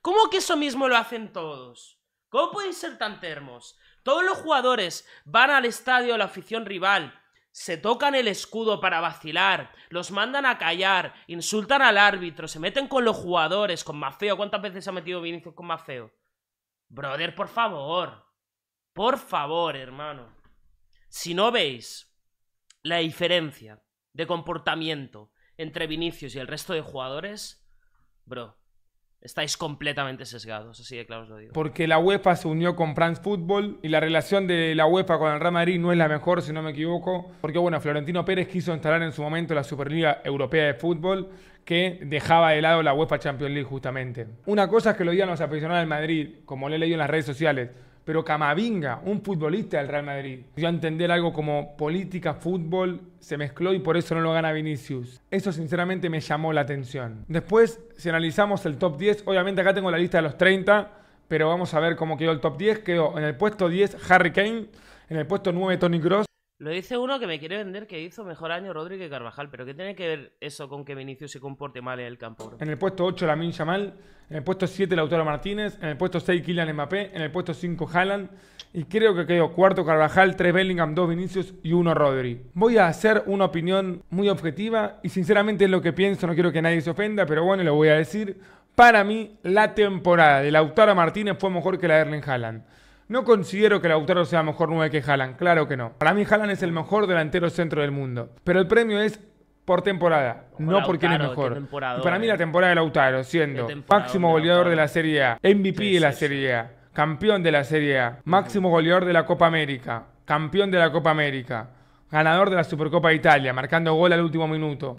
¿Cómo que eso mismo lo hacen todos? ¿Cómo pueden ser tan termos? Todos los jugadores van al estadio a la afición rival, se tocan el escudo para vacilar, los mandan a callar, insultan al árbitro, se meten con los jugadores, con Mafeo. ¿Cuántas veces se ha metido Vinicius con Mafeo? Brother, por favor. Por favor, hermano. Si no veis la diferencia de comportamiento entre Vinicius y el resto de jugadores, bro, estáis completamente sesgados, así de claro os lo digo. Porque la UEFA se unió con France Football y la relación de la UEFA con el Real Madrid no es la mejor, si no me equivoco. Porque bueno, Florentino Pérez quiso instalar en su momento la Superliga Europea de Fútbol que dejaba de lado la UEFA Champions League justamente. Una cosa es que lo digan los aficionados del Madrid, como le he leído en las redes sociales, pero Camavinga, un futbolista del Real Madrid, yo a entender algo como política, fútbol, se mezcló y por eso no lo gana Vinicius. Eso sinceramente me llamó la atención. Después, si analizamos el top 10, obviamente acá tengo la lista de los 30, pero vamos a ver cómo quedó el top 10. Quedó en el puesto 10 Harry Kane, en el puesto 9 Tony Gross, lo dice uno que me quiere vender que hizo mejor año Rodríguez que Carvajal, pero ¿qué tiene que ver eso con que Vinicius se comporte mal en el campo? En el puesto 8 Lamin Mal, en el puesto 7 Lautaro Martínez, en el puesto 6 Kylian Mbappé, en el puesto 5 Haaland y creo que quedó cuarto Carvajal, tres Bellingham, dos Vinicius y uno Rodri. Voy a hacer una opinión muy objetiva y sinceramente es lo que pienso, no quiero que nadie se ofenda, pero bueno, lo voy a decir. Para mí la temporada de Lautaro Martínez fue mejor que la de Erling Haaland. No considero que Lautaro sea mejor 9 que Haaland, claro que no. Para mí Haaland es el mejor delantero centro del mundo. Pero el premio es por temporada, no porque por es mejor. para mí la eh. temporada de Lautaro, siendo máximo goleador de la Serie A, MVP de la Serie A, campeón de la Serie A, máximo goleador de la Copa América, campeón de la Copa América, ganador de la Supercopa de Italia, marcando gol al último minuto.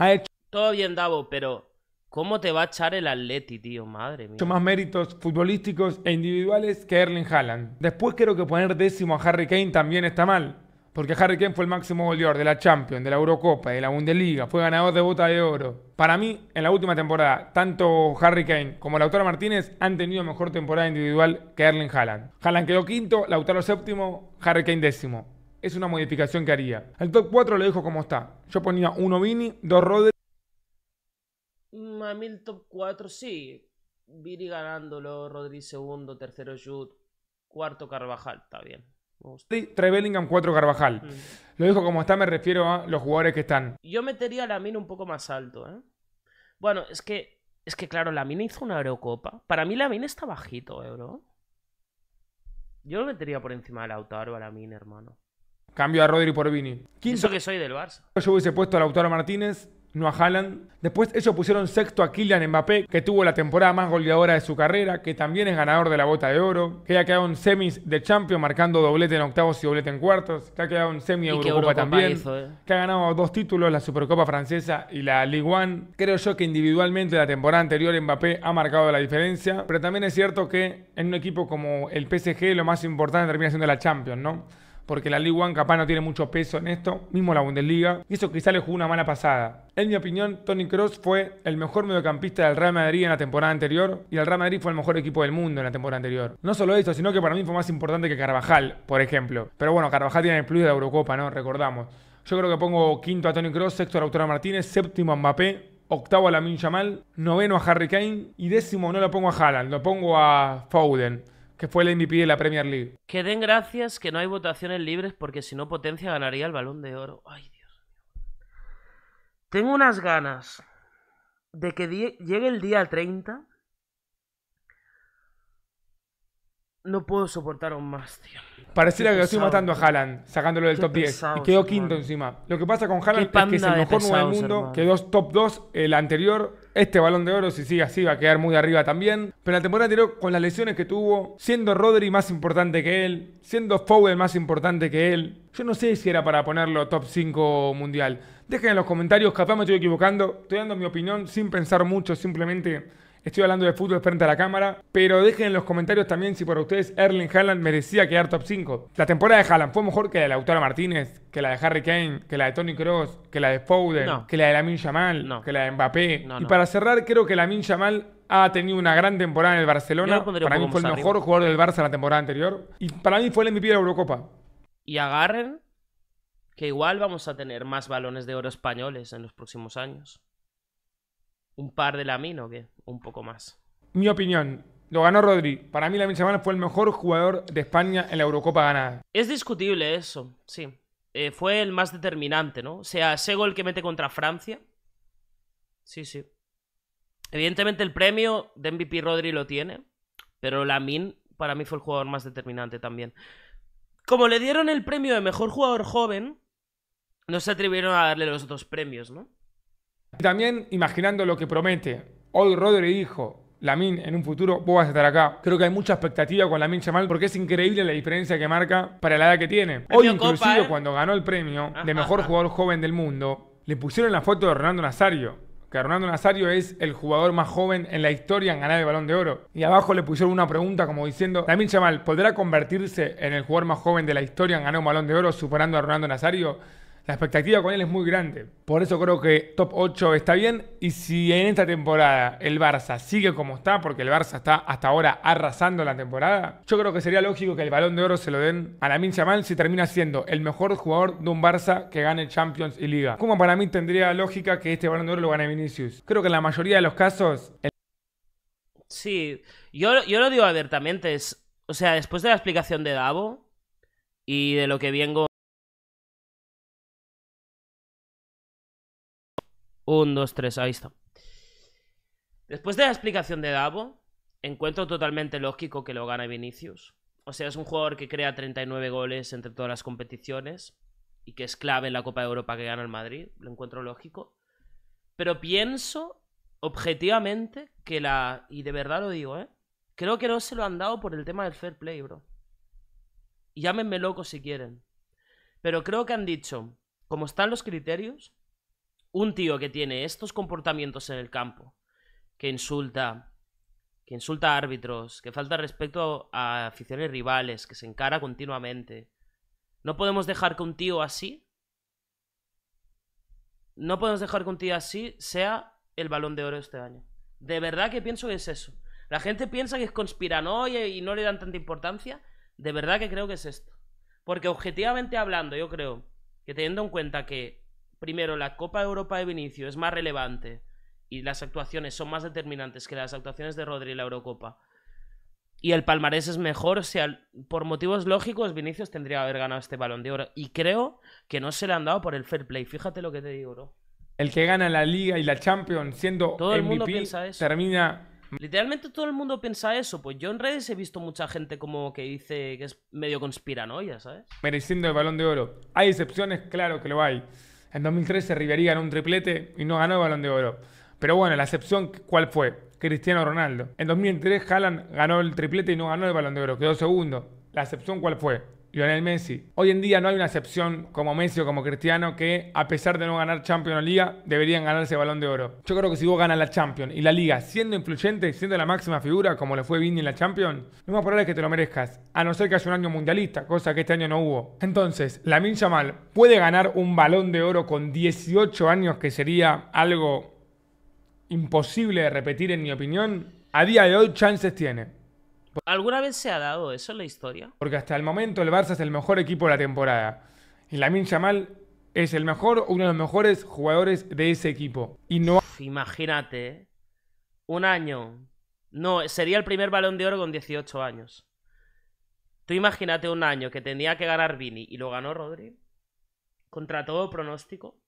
Todo bien, Davo, pero ¿Cómo te va a echar el Atleti, tío? Madre mía. Mucho más méritos futbolísticos e individuales que Erling Haaland. Después creo que poner décimo a Harry Kane también está mal. Porque Harry Kane fue el máximo goleador de la Champions, de la Eurocopa, de la Bundesliga, fue ganador de Bota de Oro. Para mí, en la última temporada, tanto Harry Kane como Lautaro Martínez han tenido mejor temporada individual que Erling Haaland. Haaland quedó quinto, Lautaro séptimo, Harry Kane décimo. Es una modificación que haría. El top 4 lo dejo como está. Yo ponía uno Vini, dos Rodri, Mm, a mí top 4 sí. Viri ganándolo, Rodri segundo, tercero Jude, cuarto Carvajal, está bien. trae Bellingham, cuatro Carvajal. Mm. Lo dijo como está, me refiero a los jugadores que están. Yo metería a Lamine un poco más alto, ¿eh? Bueno, es que, es que claro, Lamine hizo una Eurocopa. Para mí Lamine está bajito, ¿eh, bro? Yo lo metería por encima de Lautaro a Lamine, hermano. Cambio a Rodri por Vini. Quinto que soy del Barça. Yo hubiese puesto a Lautaro Martínez, no a Haaland. Después ellos pusieron sexto a Kylian Mbappé, que tuvo la temporada más goleadora de su carrera, que también es ganador de la Bota de Oro, que ha quedado en semis de Champions, marcando doblete en octavos y doblete en cuartos, que ha quedado en semi de Europa también, eh. que ha ganado dos títulos, la Supercopa Francesa y la Ligue 1. Creo yo que individualmente la temporada anterior Mbappé ha marcado la diferencia, pero también es cierto que en un equipo como el PSG lo más importante termina siendo la Champions, ¿no? porque la Liga 1 capaz no tiene mucho peso en esto, mismo la Bundesliga, y eso quizá le jugó una mala pasada. En mi opinión, Tony Cross fue el mejor mediocampista del Real Madrid en la temporada anterior y el Real Madrid fue el mejor equipo del mundo en la temporada anterior. No solo eso, sino que para mí fue más importante que Carvajal, por ejemplo. Pero bueno, Carvajal tiene el plus de la Eurocopa, ¿no? Recordamos. Yo creo que pongo quinto a Tony Cross, sexto a Lautaro Martínez, séptimo a Mbappé, octavo a Lamin Yamal, noveno a Harry Kane y décimo no lo pongo a Haaland, lo pongo a Foden que fue el MVP de la Premier League. Que den gracias que no hay votaciones libres porque si no Potencia ganaría el balón de oro. Ay, Dios mío. Tengo unas ganas de que llegue el día 30. No puedo soportar aún más, tío. Pareciera que estoy matando a Haaland, sacándolo del top 10. quedó quinto encima. Lo que pasa con Haaland es que es el mejor nuevo del mundo. Quedó top 2 el anterior este balón de oro, si sigue así, va a quedar muy arriba también. Pero la temporada anterior, con las lesiones que tuvo, siendo Rodri más importante que él, siendo Fowler más importante que él, yo no sé si era para ponerlo top 5 mundial. Dejen en los comentarios, capaz me estoy equivocando. Estoy dando mi opinión sin pensar mucho, simplemente Estoy hablando de fútbol frente a la cámara, pero dejen en los comentarios también si para ustedes Erling Haaland merecía quedar top 5. La temporada de Haaland fue mejor que la de Lautaro Martínez, que la de Harry Kane, que la de Tony Cross, que la de Foden, que la de Lamin Yamal, que la de Mbappé. y para cerrar, creo que Lamin Yamal ha tenido una gran temporada en el Barcelona. Para mí fue el mejor jugador del Barça la temporada anterior. Y para mí fue el MVP de la Eurocopa. Y agarren que igual vamos a tener más balones de oro españoles en los próximos años un par de Lamín o qué? Un poco más. Mi opinión, lo ganó Rodri. Para mí Lamin semana fue el mejor jugador de España en la Eurocopa ganada. Es discutible eso, sí. Eh, fue el más determinante, ¿no? O sea, ese gol que mete contra Francia. Sí, sí. Evidentemente el premio de MVP Rodri lo tiene, pero Lamin para mí fue el jugador más determinante también. Como le dieron el premio de mejor jugador joven, no se atrevieron a darle los dos premios, ¿no? También imaginando lo que promete. Hoy Rodri dijo, Lamin, en un futuro vos vas a estar acá. Creo que hay mucha expectativa con Lamin Chamal porque es increíble la diferencia que marca para la edad que tiene. Hoy inclusive ¿eh? cuando ganó el premio de mejor jugador joven del mundo, le pusieron la foto de Ronaldo Nazario que Ronaldo Nazario es el jugador más joven en la historia en ganar el balón de oro. Y abajo le pusieron una pregunta como diciendo, Lamin Chamal, ¿podrá convertirse en el jugador más joven de la historia en ganar un balón de oro superando a Ronaldo Nazario? La expectativa con él es muy grande. Por eso creo que top 8 está bien. Y si en esta temporada el Barça sigue como está, porque el Barça está hasta ahora arrasando la temporada, yo creo que sería lógico que el balón de oro se lo den a la Yamal si termina siendo el mejor jugador de un Barça que gane Champions y Liga. Como para mí tendría lógica que este balón de oro lo gane Vinicius. Creo que en la mayoría de los casos. Sí, yo, lo digo abiertamente. o sea, después de la explicación de Davo y de lo que vengo Un, dos, tres, ahí está. Después de la explicación de Davo, encuentro totalmente lógico que lo gane Vinicius. O sea, es un jugador que crea 39 goles entre todas las competiciones y que es clave en la Copa de Europa que gana el Madrid. Lo encuentro lógico. Pero pienso, objetivamente, que la... Y de verdad lo digo, ¿eh? Creo que no se lo han dado por el tema del fair play, bro. Y llámenme loco si quieren. Pero creo que han dicho, como están los criterios, un tío que tiene estos comportamientos en el campo, que insulta, que insulta a árbitros, que falta respeto a aficiones rivales, que se encara continuamente. No podemos dejar que un tío así. No podemos dejar que un tío así sea el balón de oro este año. De verdad que pienso que es eso. La gente piensa que es conspiranoia y no le dan tanta importancia. De verdad que creo que es esto. Porque objetivamente hablando, yo creo que teniendo en cuenta que primero la Copa Europa de Vinicius es más relevante y las actuaciones son más determinantes que las actuaciones de Rodri en la Eurocopa y el palmarés es mejor, o sea, por motivos lógicos Vinicius tendría que haber ganado este balón de oro. Y creo que no se le han dado por el fair play, fíjate lo que te digo, bro. El que gana la liga y la Champions siendo todo el mundo piensa termina... Literalmente todo el mundo piensa eso, pues yo en redes he visto mucha gente como que dice que es medio conspiranoia, ¿sabes? Mereciendo el balón de oro. Hay excepciones, claro que lo hay. En 2013 Ribery ganó un triplete y no ganó el Balón de Oro. Pero bueno, la excepción, ¿cuál fue? Cristiano Ronaldo. En 2003 Haaland ganó el triplete y no ganó el Balón de Oro, quedó segundo. ¿La excepción cuál fue? Lionel Messi. Hoy en día no hay una excepción como Messi o como Cristiano que, a pesar de no ganar Champions o Liga, deberían ganarse el Balón de Oro. Yo creo que si vos ganas la Champions y la Liga siendo influyente, siendo la máxima figura como le fue Vinny en la Champions, lo más probable es que te lo merezcas, a no ser que haya un año mundialista, cosa que este año no hubo. Entonces, Lamin Yamal puede ganar un Balón de Oro con 18 años, que sería algo imposible de repetir en mi opinión. A día de hoy chances tiene. ¿Alguna vez se ha dado eso en la historia? Porque hasta el momento el Barça es el mejor equipo de la temporada. Y Lamin Yamal es el mejor, uno de los mejores jugadores de ese equipo. Y no. imagínate, ¿eh? un año. No, sería el primer balón de oro con 18 años. Tú imagínate un año que tenía que ganar Vini y lo ganó Rodri. Contra todo pronóstico.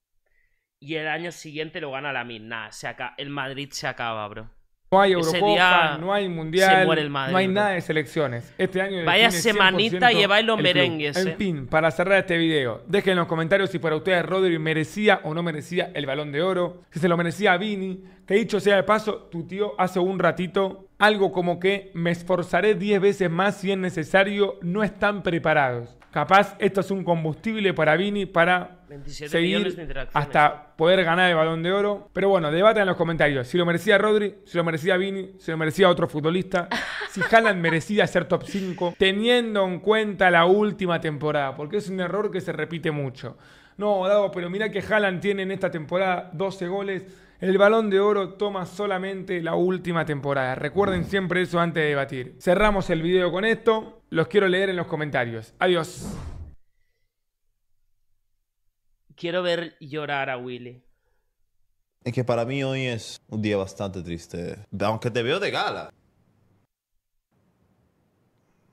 Y el año siguiente lo gana Lamin. Nah, se acaba. el Madrid se acaba, bro. No hay Eurocopa, no hay Mundial, no hay nada de selecciones. Este año Vaya semanita lleváis los merengues. En fin, para cerrar este video, dejen en los comentarios si para ustedes Rodri merecía o no merecía el Balón de Oro, si se lo merecía a Vini, que dicho sea de paso, tu tío hace un ratito algo como que me esforzaré 10 veces más si es necesario, no están preparados. Capaz esto es un combustible para Vini para seguir hasta poder ganar el balón de oro. Pero bueno, debatan en los comentarios. Si lo merecía Rodri, si lo merecía Vini, si lo merecía otro futbolista. Si Haaland merecía ser top 5, teniendo en cuenta la última temporada, porque es un error que se repite mucho. No, Dado, pero mira que Haaland tiene en esta temporada 12 goles el balón de oro toma solamente la última temporada. Recuerden siempre eso antes de debatir. Cerramos el video con esto. Los quiero leer en los comentarios. Adiós. Quiero ver llorar a Willy. Es que para mí hoy es un día bastante triste. Aunque te veo de gala.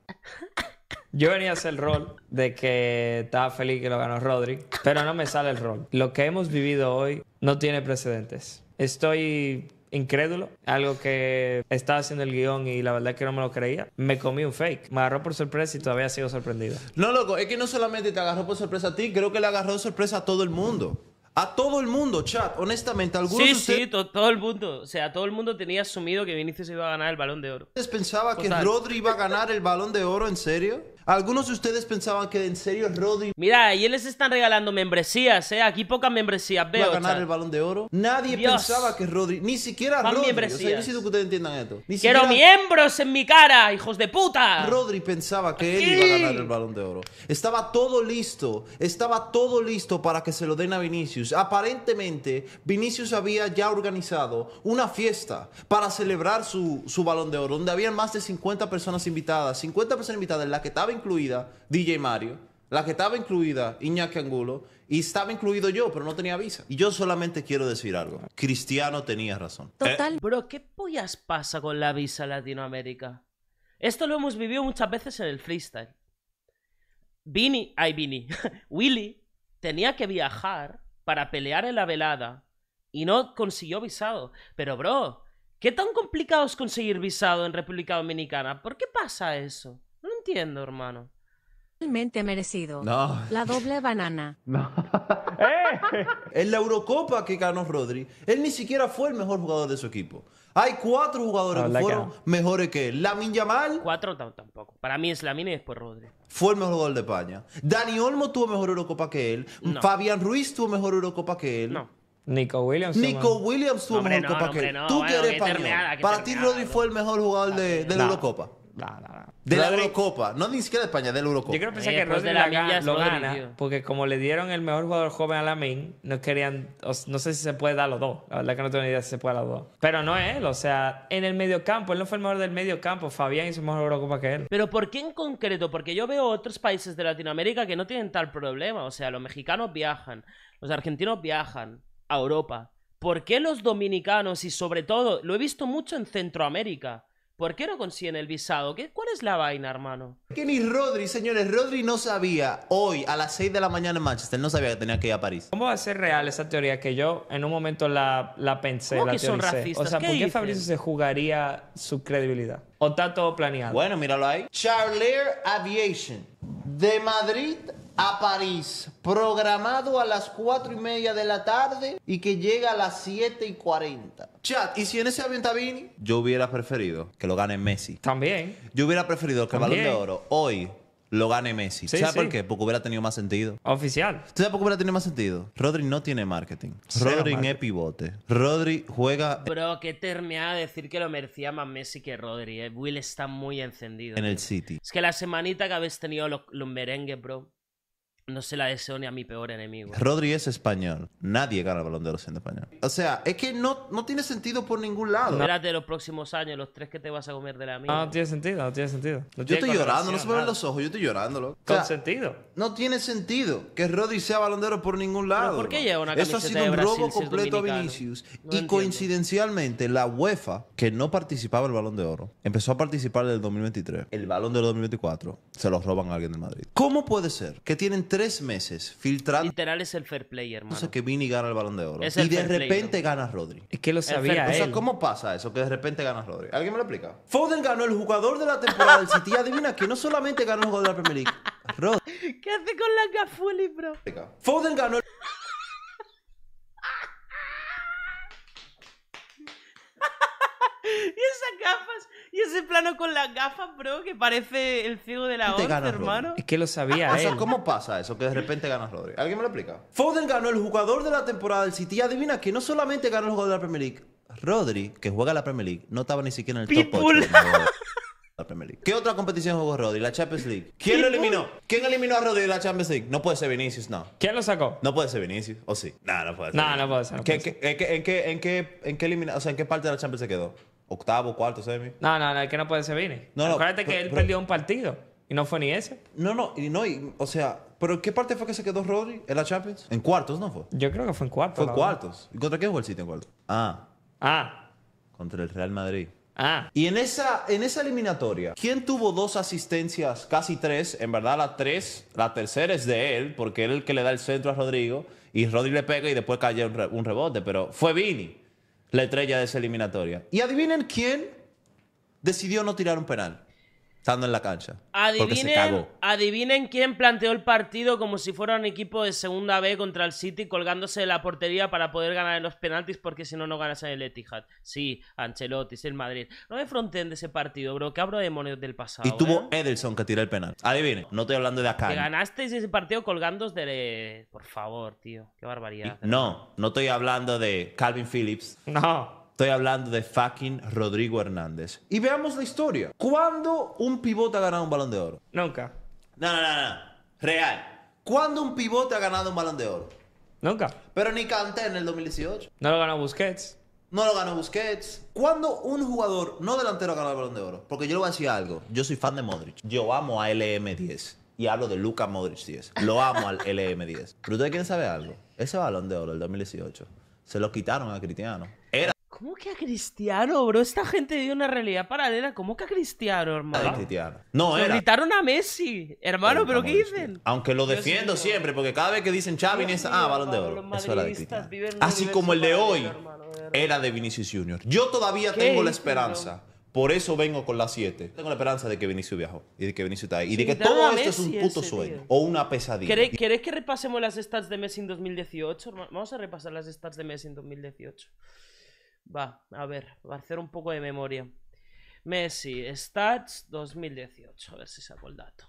Yo venía a hacer el rol de que estaba feliz que lo ganó Rodri, pero no me sale el rol. Lo que hemos vivido hoy no tiene precedentes. Estoy incrédulo, algo que estaba haciendo el guión y la verdad que no me lo creía. Me comí un fake, me agarró por sorpresa y todavía sigo sorprendido. No, loco, es que no solamente te agarró por sorpresa a ti, creo que le agarró sorpresa a todo el mundo. A todo el mundo, chat, honestamente. Algunos sí, sí, todo el mundo. O sea, todo el mundo tenía asumido que Vinicius iba a ganar el balón de oro. ¿Ustedes pensaban que Rodri iba a ganar el balón de oro en serio? Algunos de ustedes pensaban que en serio Rodri. Mira, y les están regalando membresías, ¿eh? Aquí pocas membresías veo. ¿Va a ganar el balón de oro? Nadie pensaba que Rodri. Ni siquiera Rodri. entiendan esto. Quiero miembros en mi cara, hijos de puta. Rodri pensaba que él iba a ganar el balón de oro. Estaba todo listo. Estaba todo listo para que se lo den a Vinicius aparentemente Vinicius había ya organizado una fiesta para celebrar su, balón de oro, donde habían más de 50 personas invitadas, 50 personas invitadas, la que estaba incluida DJ Mario, la que estaba incluida Iñaki Angulo, y estaba incluido yo, pero no tenía visa. Y yo solamente quiero decir algo, Cristiano tenía razón. Total, eh, bro, ¿qué pollas pasa con la visa Latinoamérica? Esto lo hemos vivido muchas veces en el freestyle. Vini, ay Vini, Willy tenía que viajar para pelear en la velada y no consiguió visado. Pero, bro, ¿qué tan complicado es conseguir visado en República Dominicana? ¿Por qué pasa eso? No entiendo, hermano. Realmente merecido. La doble banana. Eh. En la Eurocopa que ganó Rodri, él ni siquiera fue el mejor jugador de su equipo. Hay cuatro jugadores que fueron mejores que él. Lamin Yamal. Cuatro tampoco. Para mí es Lamin y después Rodri. Fue el mejor jugador de España. Dani Olmo tuvo mejor Eurocopa que él. Fabián Ruiz tuvo mejor Eurocopa que él. No. Nico Williams. Nico Williams tuvo mejor Eurocopa que él. Tú que eres español. Para ti, Rodri fue el mejor jugador de, la Eurocopa de la Eurocopa, no ni siquiera de España, de la Eurocopa. Yo creo pensé que pues Rodri de la lo gana, porque como le dieron el mejor jugador joven a Lamin, no querían, no sé si se puede dar los dos, la verdad que no tengo ni idea si se puede dar los dos. Pero no es él, o sea, en el mediocampo, él no fue el mejor del mediocampo, Fabián hizo mejor Eurocopa que él. Pero ¿por qué en concreto? Porque yo veo otros países de Latinoamérica que no tienen tal problema, o sea, los mexicanos viajan, los argentinos viajan a Europa. ¿Por qué los dominicanos y sobre todo, lo he visto mucho en Centroamérica? ¿Por qué no consiguen el visado? ¿Qué, ¿Cuál es la vaina, hermano? Que ni Rodri, señores, Rodri no sabía hoy a las 6 de la mañana en Manchester, no sabía que tenía que ir a París. ¿Cómo va a ser real esa teoría que yo en un momento la, la pensé, ¿Cómo que Son racistas? O sea, ¿por qué Fabrizio se jugaría su credibilidad? ¿O está todo planeado? Bueno, míralo ahí. Charlier Aviation, de Madrid a París, programado a las 4 y media de la tarde y que llega a las 7 y 40. Chat, ¿y si en ese avión Vini? Yo hubiera preferido que lo gane Messi. También. Yo hubiera preferido que el Balón de Oro hoy lo gane Messi. ¿Sabes por qué? Porque hubiera tenido más sentido. Oficial. ¿Tú sabes por qué hubiera tenido más sentido? Rodri no tiene marketing. Rodri no es pivote. Rodri juega Bro, qué de decir que lo merecía más Messi que Rodri. Eh. Will está muy encendido. en el City. Es que la semanita que habéis tenido los merengues, bro no se la deseo ni a mi peor enemigo. Rodri es español. Nadie gana el balón de oro siendo español. O sea, es que no, no tiene sentido por ningún lado. Espérate los próximos años, los tres que te vas a comer de la mía. No, tiene sentido, no tiene sentido. yo estoy llorando, no se me ven los ojos, yo estoy llorando. Con sentido. No tiene sentido que Rodri sea balón por ningún lado. ¿Por qué lleva una camiseta Eso ha sido un robo completo a Vinicius. y coincidencialmente, la UEFA, que no participaba el balón de oro, empezó a participar en el 2023. El balón de 2024 se lo roban a alguien de Madrid. ¿Cómo puede ser que tienen tres tres meses filtrando. Literal es el fair play, hermano. O que Vini gana el balón de oro. y de repente gana Rodri. Es que lo sabía. Él. O sea, ¿cómo pasa eso? Que de repente gana Rodri. ¿Alguien me lo explica? Foden ganó el jugador de la temporada del City. Adivina que no solamente ganó el jugador de la Premier League. Rodri. ¿Qué hace con la Gafuli, bro? Foden ganó el. y esas gafas. Y ese plano con la gafas, bro, que parece el ciego de la onda, hermano. Es que lo sabía, ¿eh? ¿Cómo pasa eso? Que de repente gana Rodri. ¿Alguien me lo explica? Foden ganó el jugador de la temporada del City. adivina que no solamente ganó el jugador de la Premier League. Rodri, que juega la Premier League, no estaba ni siquiera en el top 8. La Premier League. ¿Qué otra competición jugó Rodri? La Champions League. ¿Quién lo eliminó? ¿Quién eliminó a Rodri de la Champions League? No puede ser Vinicius, no. ¿Quién lo sacó? No puede ser Vinicius, ¿o sí? No, no puede ser. No, no puede ser. en, qué, en, ¿En qué parte de la Champions se quedó? octavo, cuarto, semi. No, no, no, es que no puede ser Vini. No, no, Acuérdate que él perdió un partido y no fue ni ese. No, no, y no, o sea, ¿pero qué parte fue que se quedó Rodri en la Champions? ¿En cuartos no fue? Yo creo que fue en cuartos. Fue en cuartos. ¿Y contra quién jugó el sitio en cuartos? Ah. Ah. Contra el Real Madrid. Ah. Y en esa, en esa eliminatoria, ¿quién tuvo dos asistencias, casi tres? En verdad, la tres, la tercera es de él, porque él es el que le da el centro a Rodrigo, y Rodri le pega y después cae un rebote, pero fue Vini la estrella de esa eliminatoria. Y adivinen quién decidió no tirar un penal estando en la cancha. Adivinen, adivinen quién planteó el partido como si fuera un equipo de segunda B contra el City colgándose de la portería para poder ganar en los penaltis porque si no, no ganas en el Etihad. Sí, Ancelotti, es el Madrid. No me fronten de ese partido, bro. Que hablo de demonios del pasado. Y tuvo ¿eh? Edelson que tiró el penal. Adivinen, no estoy hablando de acá. Que ganasteis ese partido colgándos de... Por favor, tío. Qué barbaridad. no, no estoy hablando de Calvin Phillips. No. Estoy hablando de fucking Rodrigo Hernández. Y veamos la historia. ¿Cuándo un pivote ha ganado un balón de oro? Nunca. No, no, no, no. Real. ¿Cuándo un pivote ha ganado un balón de oro? Nunca. Pero ni Canté en el 2018. No lo ganó Busquets. No lo ganó Busquets. ¿Cuándo un jugador no delantero ha ganado el balón de oro? Porque yo le voy a decir algo. Yo soy fan de Modric. Yo amo a LM10. Y hablo de Luca Modric 10. Lo amo al LM10. Pero ustedes quieren saber algo. Ese balón de oro del 2018 se lo quitaron a Cristiano. ¿Cómo que a Cristiano, bro? Esta gente vive una realidad paralela. ¿Cómo que a Cristiano, hermano? Cristiano. No, era. gritaron a Messi, hermano, pero, ¿qué dicen? Aunque lo defiendo siempre, porque cada vez que dicen Xavi, es, ah, balón de oro. Eso era de Cristiano. Así como el de hoy era de Vinicius Junior. Yo todavía tengo la esperanza. Por eso vengo con la 7. Tengo la esperanza de que Vinicius viajó y de que Vinicius está ahí. Y de que todo esto es un puto sueño o una pesadilla. ¿Quieres que repasemos las stats de Messi en 2018? Vamos a repasar las stats de Messi en 2018. Va, a ver, va a hacer un poco de memoria. Messi, Stats 2018. A ver si saco el dato.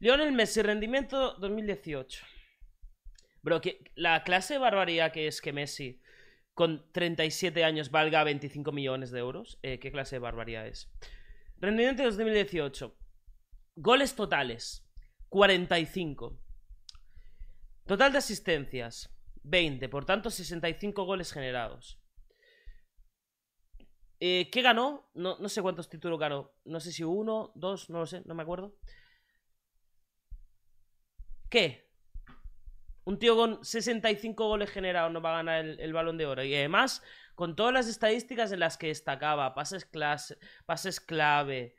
Lionel Messi, rendimiento 2018. Bro, que la clase de barbaridad que es que Messi con 37 años valga 25 millones de euros. Eh, ¿Qué clase de barbaridad es? Rendimiento 2018. Goles totales, 45. Total de asistencias, 20, por tanto 65 goles generados. Eh, ¿Qué ganó? No, sé cuántos títulos ganó. No sé si uno, dos, no lo sé, no me acuerdo. ¿Qué? Un tío con 65 goles generados no va a ganar el, balón de oro. Y además, con todas las estadísticas en las que destacaba, pases, clase, pases clave,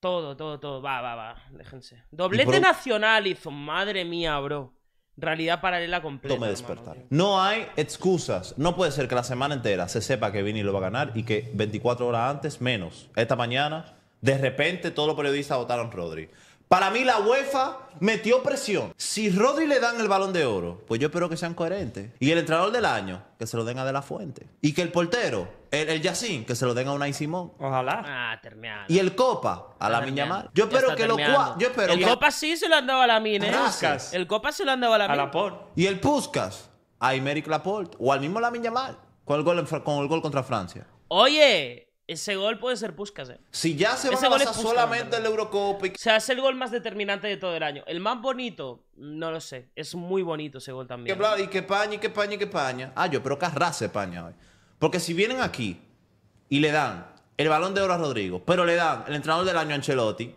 todo, todo, todo. Va, va, va, déjense. Doblete nacional hizo, madre mía, bro realidad paralela completa. Tome despertar. no hay excusas. No puede ser que la semana entera se sepa que Vini lo va a ganar y que 24 horas antes, menos. Esta mañana, de repente, todos los periodistas votaron Rodri. Para mí la UEFA metió presión. Si Rodri le dan el balón de oro, pues yo espero que sean coherentes. Y el entrenador del año, que se lo den a De La Fuente. Y que el portero, el, el que se lo den a Unai Simón. Ojalá. Ah, terminado. Y el Copa, a la Miñamar. Yo espero que los cuatro. Yo espero el Copa sí se lo han dado a la Mina. ¿eh? El Copa se lo han dado a la Mina. A la Y el Puskas, a Imeric Laporte. O al mismo la Miñamar. Con con el gol contra Francia. Oye, ese gol puede ser Puskas, eh. Si ya se va a pasar solamente el Eurocopa. O sea, es el gol más determinante de todo el año. El más bonito, no lo sé. Es muy bonito ese gol también. y que España, y que España, y que España. Ah, yo pero que arrase España hoy. Porque si vienen aquí y le dan el balón de oro a Rodrigo, pero le dan el entrenador del año a Ancelotti,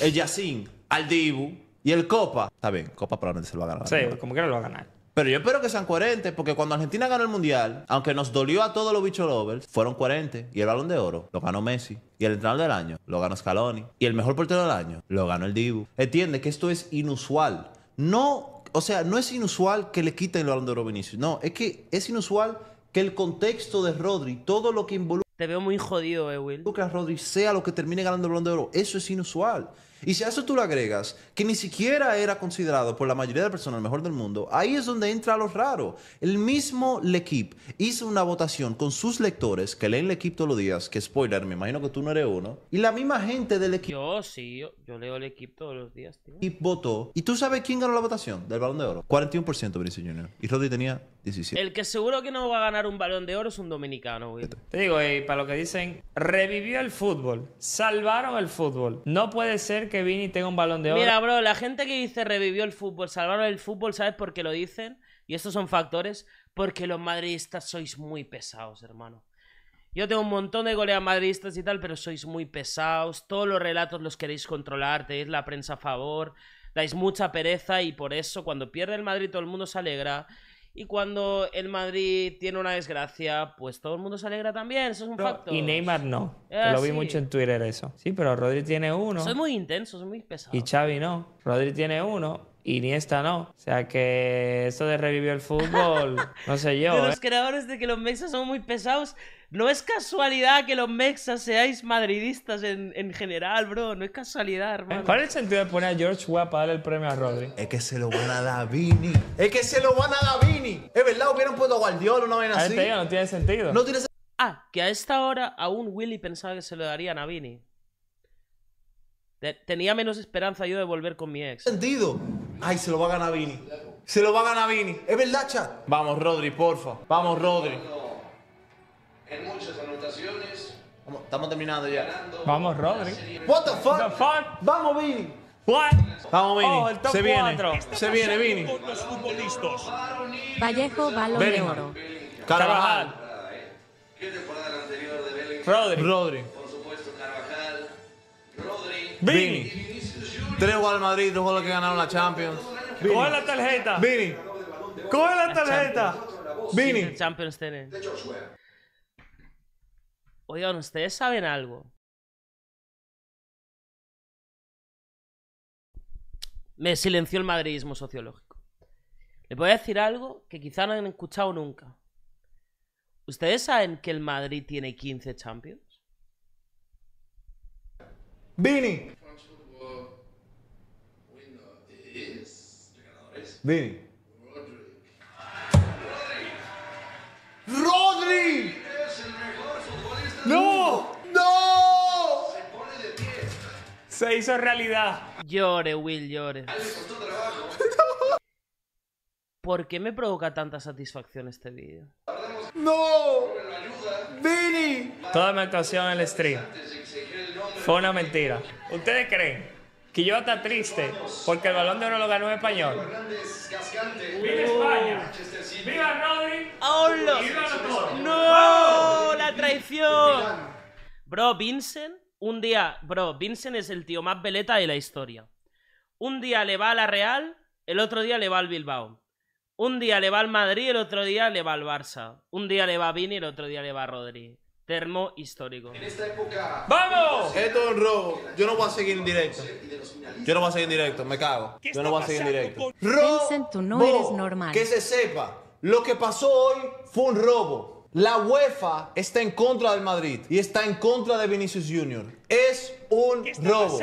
el Yacine al Dibu y el Copa. Está bien, Copa probablemente se lo va a ganar. Sí, como que no lo va a ganar. Pero yo espero que sean coherentes, porque cuando Argentina ganó el Mundial, aunque nos dolió a todos los bichos lovers, fueron coherentes. Y el balón de oro lo ganó Messi. Y el entrenador del año lo ganó Scaloni. Y el mejor portero del año lo ganó el Dibu. Entiende que esto es inusual. No, o sea, no es inusual que le quiten el balón de oro a Vinicius. No, es que es inusual que el contexto de Rodri, todo lo que involucra... Te veo muy jodido, eh, Will. Que Rodri sea lo que termine ganando el balón de oro. Eso es inusual. Y si a eso tú lo agregas que ni siquiera era considerado por la mayoría de personas el mejor del mundo, ahí es donde entra lo raro. El mismo Lequip hizo una votación con sus lectores que leen Lequip todos los días, que spoiler, me imagino que tú no eres uno, y la misma gente del L'Equipe. Yo sí, yo, leo Lequip todos los días, tío. Y votó. ¿Y tú sabes quién ganó la votación del Balón de Oro? 41% Brice Jr. Y Rodri tenía el que seguro que no va a ganar un balón de oro es un dominicano, güey. Te digo, para lo que dicen, revivió el fútbol, salvaron el fútbol. No puede ser que Vini tenga un balón de oro. Mira, bro, la gente que dice revivió el fútbol, salvaron el fútbol, ¿sabes por qué lo dicen? Y estos son factores, porque los madridistas sois muy pesados, hermano. Yo tengo un montón de goleas madridistas y tal, pero sois muy pesados. Todos los relatos los queréis controlar, tenéis la prensa a favor, dais mucha pereza y por eso cuando pierde el Madrid todo el mundo se alegra y cuando el Madrid tiene una desgracia, pues todo el mundo se alegra también. Eso es un factor Y Neymar no. Ah, lo vi mucho en Twitter eso. Sí, pero Rodri tiene uno. Soy muy intenso, soy muy pesado. Y Xavi no. Rodri tiene uno. y Iniesta no. O sea que esto de revivió el fútbol, no sé yo. De los ¿eh? creadores de que los meses son muy pesados, no es casualidad que los mexas seáis madridistas en, general, bro. No es casualidad, hermano. ¿Cuál es el sentido de poner a George Weah para darle el premio a Rodri? Es que se lo van a dar a Vini. Es que se lo van a dar a Vini. Es verdad, hubieran puesto a Guardiola una vez ah, así. no tiene sentido. No tiene Ah, que a esta hora aún Willy pensaba que se lo darían a Vini. Tenía menos esperanza yo de volver con mi ex. Sentido. Ay, se lo va a ganar Vini. Se lo va a ganar Vini. Es verdad, chat. Vamos, Rodri, porfa. Vamos, Rodri en muchas anotaciones. estamos terminando ya. Vamos, Rodri. What the fuck? The fuck? Vamos, Vini. What? Vamos, Vini. Oh, se viene. se este viene, Vini. Vallejo, Balón de Oro. Carvajal. ¿Qué temporada anterior de Rodri. Por supuesto, Carvajal. Rodri. Vini. Tres goles Madrid, dos goles que ganaron la Champions. ¿Cuál Coge la tarjeta. Vini. Coge la tarjeta. Vini. Champions tiene. Oigan, ¿ustedes saben algo? Me silenció el madridismo sociológico. Le voy a decir algo que quizá no han escuchado nunca. ¿Ustedes saben que el Madrid tiene 15 Champions? Vini. Vini. Rodri. Se hizo realidad. Llore, Will, llore. ¿Por qué me provoca tanta satisfacción este vídeo? ¡No! ¡Vini! Toda mi actuación en el stream fue una mentira. ¿Ustedes creen que yo está triste porque el balón de oro lo ganó en español? ¡Viva España! ¡Viva Rodri! ¡No! ¡La traición! Bro, Vincent un día, bro, Vincent es el tío más veleta de la historia. Un día le va a la Real, el otro día le va al Bilbao. Un día le va al Madrid, el otro día le va al Barça. Un día le va a Vini, el otro día le va a Rodri. Termo histórico. ¡Vamos! Esto es un robo. Yo no voy a seguir en directo. Yo no voy a seguir en directo, me cago. Yo no voy a seguir en directo. Vincent, tú no eres normal. Que se sepa, lo que pasó hoy fue un robo. La UEFA está en contra del Madrid y está en contra de Vinicius Junior. Es un robo.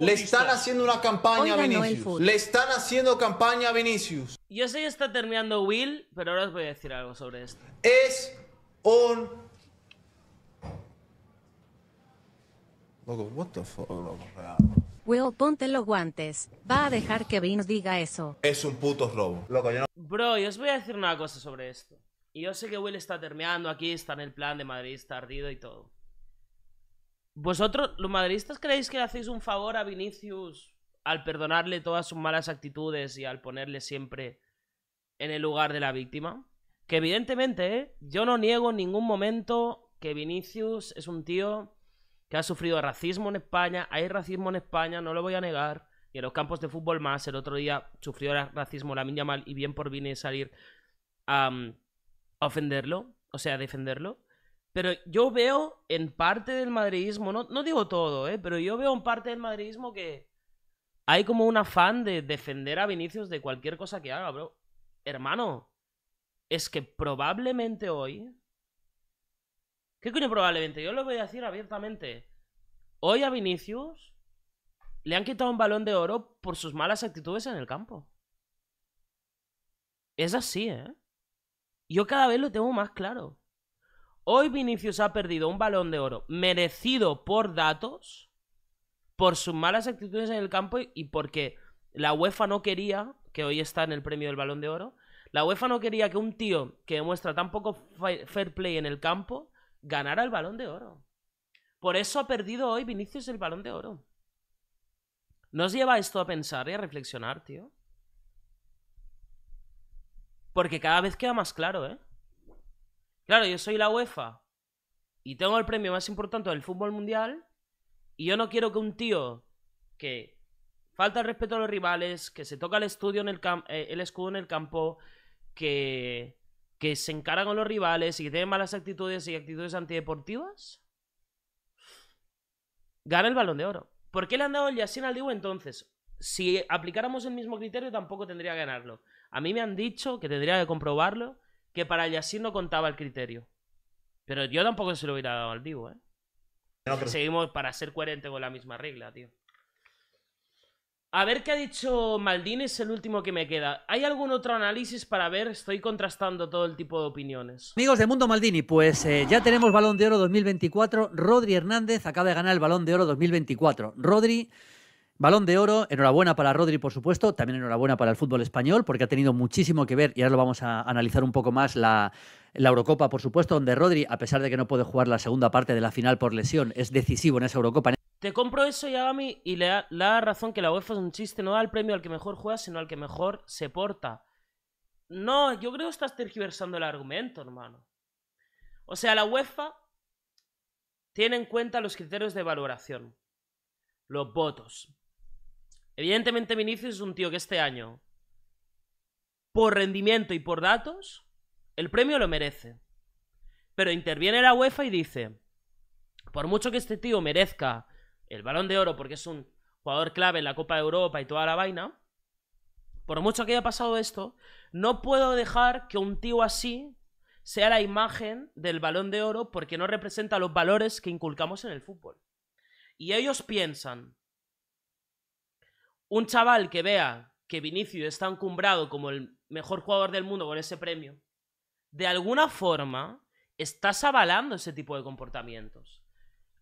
Le están haciendo una campaña a Vinicius. Le están haciendo campaña a Vinicius. Yo sé que está terminando Will, pero ahora os voy a decir algo sobre esto. Es un. Loco, what the fuck, Will, ponte los guantes. Va a dejar que Vince diga eso. Es un puto robo. Bro, yo os voy a decir una cosa sobre esto. Y yo sé que Will está termeando aquí, está en el plan de madridista ardido y todo. ¿Vosotros, los madridistas, creéis que hacéis un favor a Vinicius al perdonarle todas sus malas actitudes y al ponerle siempre en el lugar de la víctima? Que evidentemente, ¿eh? yo no niego en ningún momento que Vinicius es un tío que ha sufrido racismo en España, hay racismo en España, no lo voy a negar, y en los campos de fútbol más, el otro día sufrió racismo la mal y bien por Vini salir a ofenderlo, o sea, defenderlo. Pero yo veo en parte del madridismo, no, digo todo, ¿eh? pero yo veo en parte del madridismo que hay como un afán de defender a Vinicius de cualquier cosa que haga, bro. Hermano, es que probablemente hoy. ¿Qué coño probablemente? Yo lo voy a decir abiertamente. Hoy a Vinicius le han quitado un balón de oro por sus malas actitudes en el campo. Es así, ¿eh? Yo cada vez lo tengo más claro. Hoy Vinicius ha perdido un balón de oro merecido por datos, por sus malas actitudes en el campo y porque la UEFA no quería, que hoy está en el premio del balón de oro, la UEFA no quería que un tío que demuestra tan poco fair play en el campo ganara el balón de oro. Por eso ha perdido hoy Vinicius el balón de oro. ¿Nos lleva esto a pensar y a reflexionar, tío? Porque cada vez queda más claro, ¿eh? Claro, yo soy la UEFA y tengo el premio más importante del fútbol mundial y yo no quiero que un tío que falta el respeto a los rivales, que se toca el, estudio en el, eh, el escudo en el campo, que, se encara con los rivales y que tiene malas actitudes y actitudes antideportivas, gane el balón de oro. ¿Por qué le han dado el Yassin al Divo entonces? Si aplicáramos el mismo criterio tampoco tendría que ganarlo. A mí me han dicho, que tendría que comprobarlo, que para Yassin no contaba el criterio. Pero yo tampoco se lo hubiera dado al Divo, ¿eh? Seguimos para ser coherente con la misma regla, tío. A ver qué ha dicho Maldini, es el último que me queda. ¿Hay algún otro análisis para ver? Estoy contrastando todo el tipo de opiniones. Amigos de Mundo Maldini, pues eh, ya tenemos Balón de Oro 2024. Rodri Hernández acaba de ganar el Balón de Oro 2024. Rodri Balón de oro, enhorabuena para Rodri, por supuesto, también enhorabuena para el fútbol español, porque ha tenido muchísimo que ver, y ahora lo vamos a analizar un poco más, la, Eurocopa, por supuesto, donde Rodri, a pesar de que no puede jugar la segunda parte de la final por lesión, es decisivo en esa Eurocopa. Te compro eso, Yagami, y le la razón que la UEFA es un chiste, no da el premio al que mejor juega, sino al que mejor se porta. No, yo creo que estás tergiversando el argumento, hermano. O sea, la UEFA tiene en cuenta los criterios de valoración, los votos, Evidentemente Vinicius es un tío que este año, por rendimiento y por datos, el premio lo merece. Pero interviene la UEFA y dice, por mucho que este tío merezca el balón de oro porque es un jugador clave en la Copa de Europa y toda la vaina, por mucho que haya pasado esto, no puedo dejar que un tío así sea la imagen del balón de oro porque no representa los valores que inculcamos en el fútbol. Y ellos piensan un chaval que vea que Vinicius está encumbrado como el mejor jugador del mundo con ese premio, de alguna forma estás avalando ese tipo de comportamientos.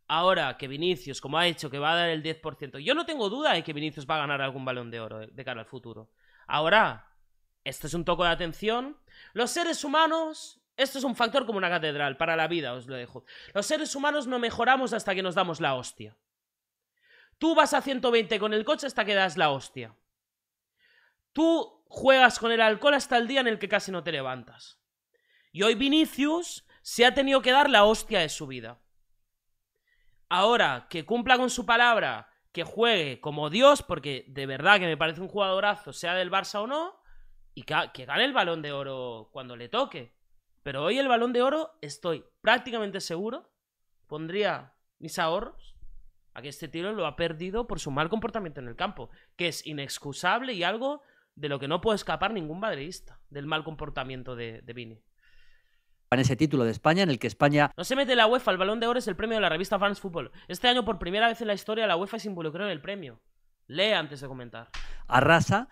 Ahora que Vinicius, como ha dicho, que va a dar el 10%, yo no tengo duda de que Vinicius va a ganar algún balón de oro de cara al futuro. Ahora, esto es un toco de atención. Los seres humanos, esto es un factor como una catedral, para la vida os lo dejo. Los seres humanos no mejoramos hasta que nos damos la hostia. Tú vas a 120 con el coche hasta que das la hostia. Tú juegas con el alcohol hasta el día en el que casi no te levantas. Y hoy Vinicius se ha tenido que dar la hostia de su vida. Ahora, que cumpla con su palabra, que juegue como Dios, porque de verdad que me parece un jugadorazo, sea del Barça o no, y que, que gane el balón de oro cuando le toque. Pero hoy el balón de oro, estoy prácticamente seguro, pondría mis ahorros a que este tiro lo ha perdido por su mal comportamiento en el campo, que es inexcusable y algo de lo que no puede escapar ningún madridista, del mal comportamiento de, Vini. En ese título de España, en el que España... No se mete la UEFA, el Balón de Oro es el premio de la revista France Football. Este año, por primera vez en la historia, la UEFA se involucró en el premio. Lee antes de comentar. Arrasa.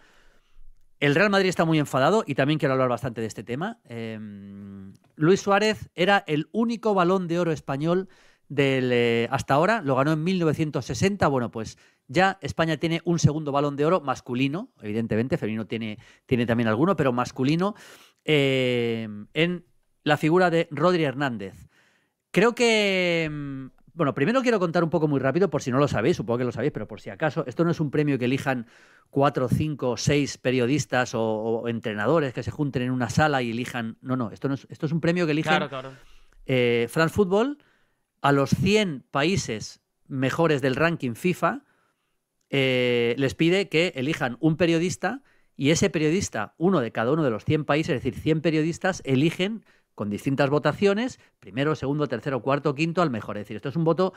El Real Madrid está muy enfadado y también quiero hablar bastante de este tema. Em, Luis Suárez era el único Balón de Oro español eh, hasta ahora, lo ganó en 1960. Bueno, pues ya España tiene un segundo balón de oro masculino, evidentemente, femenino tiene, también alguno, pero masculino, eh, en la figura de Rodri Hernández. Creo que mm, bueno, primero quiero contar un poco muy rápido, por si no lo sabéis, supongo que lo sabéis, pero por si acaso, esto no es un premio que elijan cuatro, cinco, seis periodistas o, entrenadores que se junten en una sala y elijan. No, no, esto no es, esto es un premio que elijan claro, claro. Eh, France Football, a los 100 países mejores del ranking FIFA, eh, les pide que elijan un periodista y ese periodista, uno de cada uno de los 100 países, es decir, 100 periodistas, eligen con distintas votaciones, primero, segundo, tercero, cuarto, quinto, al mejor. Es decir, esto es un voto,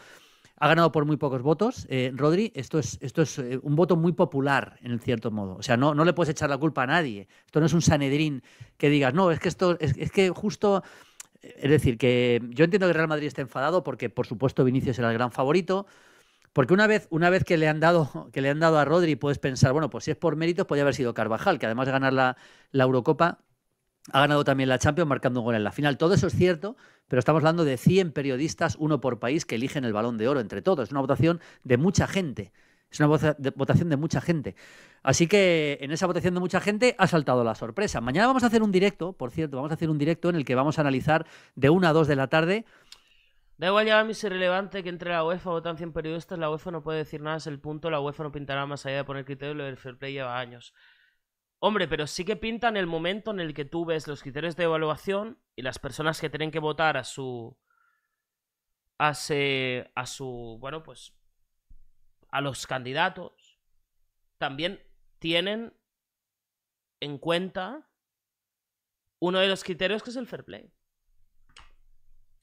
ha ganado por muy pocos votos, eh, Rodri, esto es, esto es eh, un voto muy popular, en cierto modo. O sea, no, no le puedes echar la culpa a nadie. Esto no es un Sanedrín que digas, no, es que esto, es, es que justo es decir, que yo entiendo que Real Madrid está enfadado porque, por supuesto, Vinicius era el gran favorito. Porque una vez, una vez que, le han dado, que le han dado a Rodri, puedes pensar, bueno, pues si es por méritos, podría haber sido Carvajal, que además de ganar la, la Eurocopa, ha ganado también la Champions marcando un gol en la final. Todo eso es cierto, pero estamos hablando de 100 periodistas, uno por país, que eligen el balón de oro entre todos. Es una votación de mucha gente. Es una votación de mucha gente. Así que en esa votación de mucha gente ha saltado la sorpresa. Mañana vamos a hacer un directo, por cierto, vamos a hacer un directo en el que vamos a analizar de una a dos de la tarde. Da igual ya mí mis irrelevante que entre la UEFA votan 100 periodistas, la UEFA no puede decir nada, es el punto, la UEFA no pintará más allá de poner criterios, lo del fair play lleva años. Hombre, pero sí que pintan el momento en el que tú ves los criterios de evaluación y las personas que tienen que votar a su. a, a su. bueno, pues a los candidatos, también tienen en cuenta uno de los criterios que es el fair play.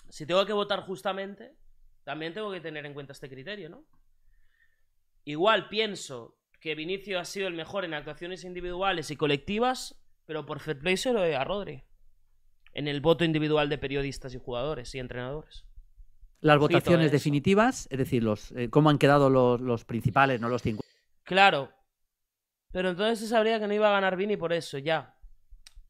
Si tengo que votar justamente, también tengo que tener en cuenta este criterio, ¿no? Igual pienso que Vinicio ha sido el mejor en actuaciones individuales y colectivas, pero por fair play se lo doy a Rodri. En el voto individual de periodistas y jugadores y entrenadores las votaciones definitivas, es decir, los eh, cómo han quedado los, principales, no los 50. Claro. Pero entonces se sabría que no iba a ganar Vini por eso, ya.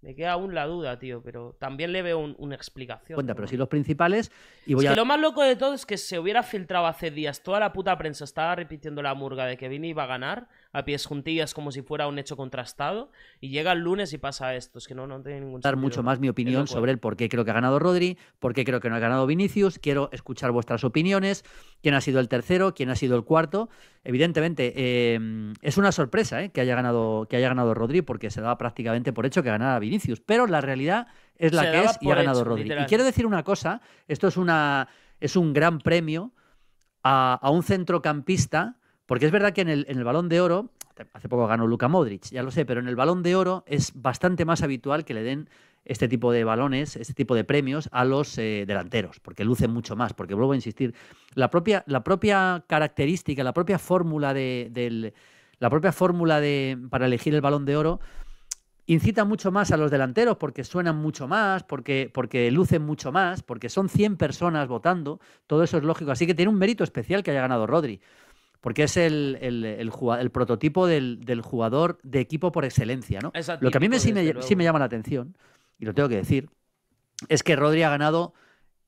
Me queda aún la duda, tío, pero también le veo una explicación. Cuenta, pero si los principales. Y voy a... lo más loco de todo es que se hubiera filtrado hace días toda la puta prensa, estaba repitiendo la murga de que Vini iba a ganar a pies juntillas como si fuera un hecho contrastado y llega el lunes y pasa esto. Es que no, no tiene ningún sentido. Dar mucho más mi opinión sobre ¿eh? el por qué creo que ha ganado Rodri, por qué creo que no ha ganado Vinicius. Quiero escuchar vuestras opiniones, quién ha sido el tercero, quién ha sido el cuarto. Evidentemente, em, es una sorpresa ¿eh? que, haya ganado, que haya ganado Rodri porque se daba prácticamente por hecho que ganara Vinicius, pero la realidad es la que es y ha ganado Rodri. Y quiero decir una cosa, esto es, una, es un gran premio a un centrocampista porque es verdad que en el, balón de oro, hace poco ganó Luka Modric, ya lo sé, pero en el balón de oro es bastante más habitual que le den este tipo de balones, este tipo de premios a los eh, delanteros, porque lucen mucho más, porque vuelvo a insistir, la propia, la propia característica, la propia fórmula de, la propia fórmula de, para elegir el balón de oro incita mucho más a los delanteros porque suenan mucho más, porque, porque lucen mucho más, porque son 100 personas votando, todo eso es lógico, así que tiene un mérito especial que haya ganado Rodri porque es el, el, prototipo del, jugador de equipo por excelencia. ¿no? lo que a mí sí, me, llama la atención, y lo tengo que decir, es que Rodri ha ganado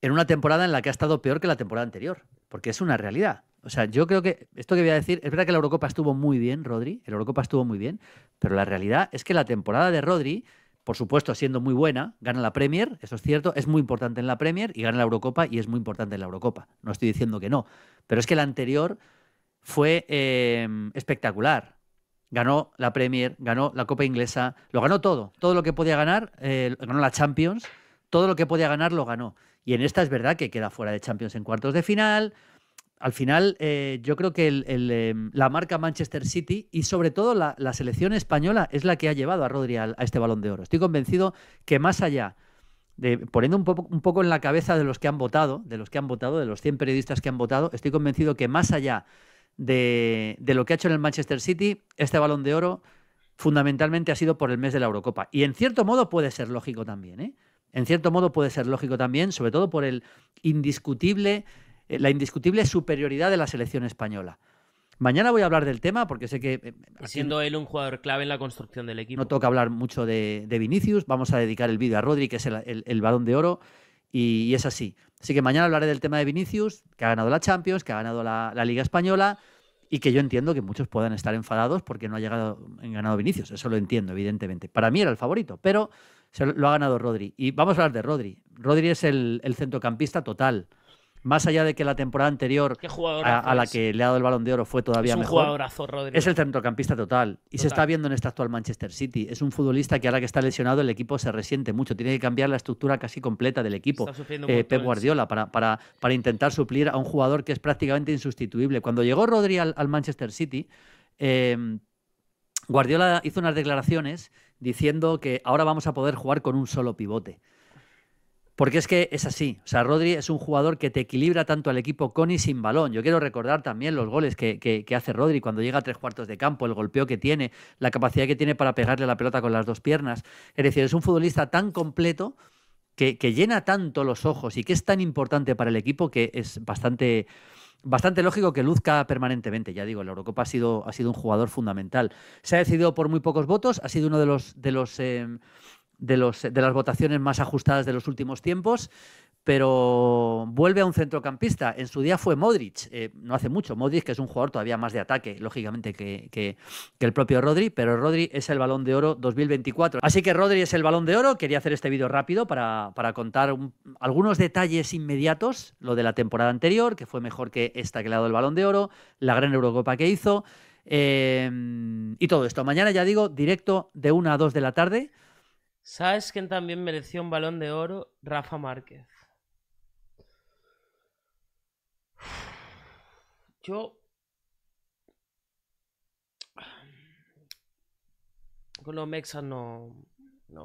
en una temporada en la que ha estado peor que la temporada anterior, porque es una realidad. O sea, yo creo que esto que voy a decir, es verdad que la Eurocopa estuvo muy bien, Rodri, la Eurocopa estuvo muy bien, pero la realidad es que la temporada de Rodri, por supuesto, siendo muy buena, gana la Premier, eso es cierto, es muy importante en la Premier y gana la Eurocopa y es muy importante en la Eurocopa. No estoy diciendo que no, pero es que la anterior fue em, espectacular. Ganó la Premier, ganó la Copa Inglesa, lo ganó todo. Todo lo que podía ganar, eh, ganó la Champions, todo lo que podía ganar lo ganó. Y en esta es verdad que queda fuera de Champions en cuartos de final. Al final, eh, yo creo que em, la marca Manchester City y sobre todo la, selección española es la que ha llevado a Rodri a, este balón de oro. Estoy convencido que más allá de, poniendo un poco, un poco en la cabeza de los que han votado, de los que han votado, de los 100 periodistas que han votado, estoy convencido que más allá de, lo que ha hecho en el Manchester City, este balón de oro fundamentalmente ha sido por el mes de la Eurocopa. Y en cierto modo puede ser lógico también, ¿eh? En cierto modo puede ser lógico también, sobre todo por el indiscutible, eh, la indiscutible superioridad de la selección española. Mañana voy a hablar del tema porque sé que... Eh, Siendo él un jugador clave en la construcción del equipo. No toca hablar mucho de, Vinicius, vamos a dedicar el vídeo a Rodri, que es el, balón de oro, y, es así. Así que mañana hablaré del tema de Vinicius, que ha ganado la Champions, que ha ganado la, la Liga Española, y que yo entiendo que muchos puedan estar enfadados porque no ha llegado en ganado Vinicius. Eso lo entiendo, evidentemente. Para mí era el favorito, pero se lo ha ganado Rodri. Y vamos a hablar de Rodri. Rodri es el centrocampista total más allá de que la temporada anterior a, la que le ha dado el balón de oro fue todavía mejor, jugadorazo, es el centrocampista total. Y se está viendo en este actual Manchester City. Es un futbolista que ahora que está lesionado el equipo se resiente mucho. Tiene que cambiar la estructura casi completa del equipo. Eh, Pep Guardiola para, para, intentar suplir a un jugador que es prácticamente insustituible. Cuando llegó Rodri al, Manchester City, eh, Guardiola hizo unas declaraciones diciendo que ahora vamos a poder jugar con un solo pivote. Porque es que es así. O sea, Rodri es un jugador que te equilibra tanto al equipo con y sin balón. Yo quiero recordar también los goles que, hace Rodri cuando llega a tres cuartos de campo, el golpeo que tiene, la capacidad que tiene para pegarle la pelota con las dos piernas. Es decir, es un futbolista tan completo que, llena tanto los ojos y que es tan importante para el equipo que es bastante bastante lógico que luzca permanentemente. Ya digo, la Eurocopa ha sido, ha sido un jugador fundamental. Se ha decidido por muy pocos votos, ha sido uno de los, de los eh, de, los, de las votaciones más ajustadas de los últimos tiempos, pero vuelve a un centrocampista. En su día fue Modric, eh, no hace mucho. Modric, que es un jugador todavía más de ataque, lógicamente, que, el propio Rodri, pero Rodri es el balón de oro 2024. Así que Rodri es el balón de oro. Quería hacer este vídeo rápido para, contar algunos detalles inmediatos, lo de la temporada anterior, que fue mejor que esta que le ha dado el balón de oro, la gran Eurocopa que hizo. Eh, y todo esto. Mañana, ya digo, directo de 1 a 2 de la tarde. ¿Sabes quién también mereció un balón de oro? Rafa Márquez. Yo... Con los Mexas no...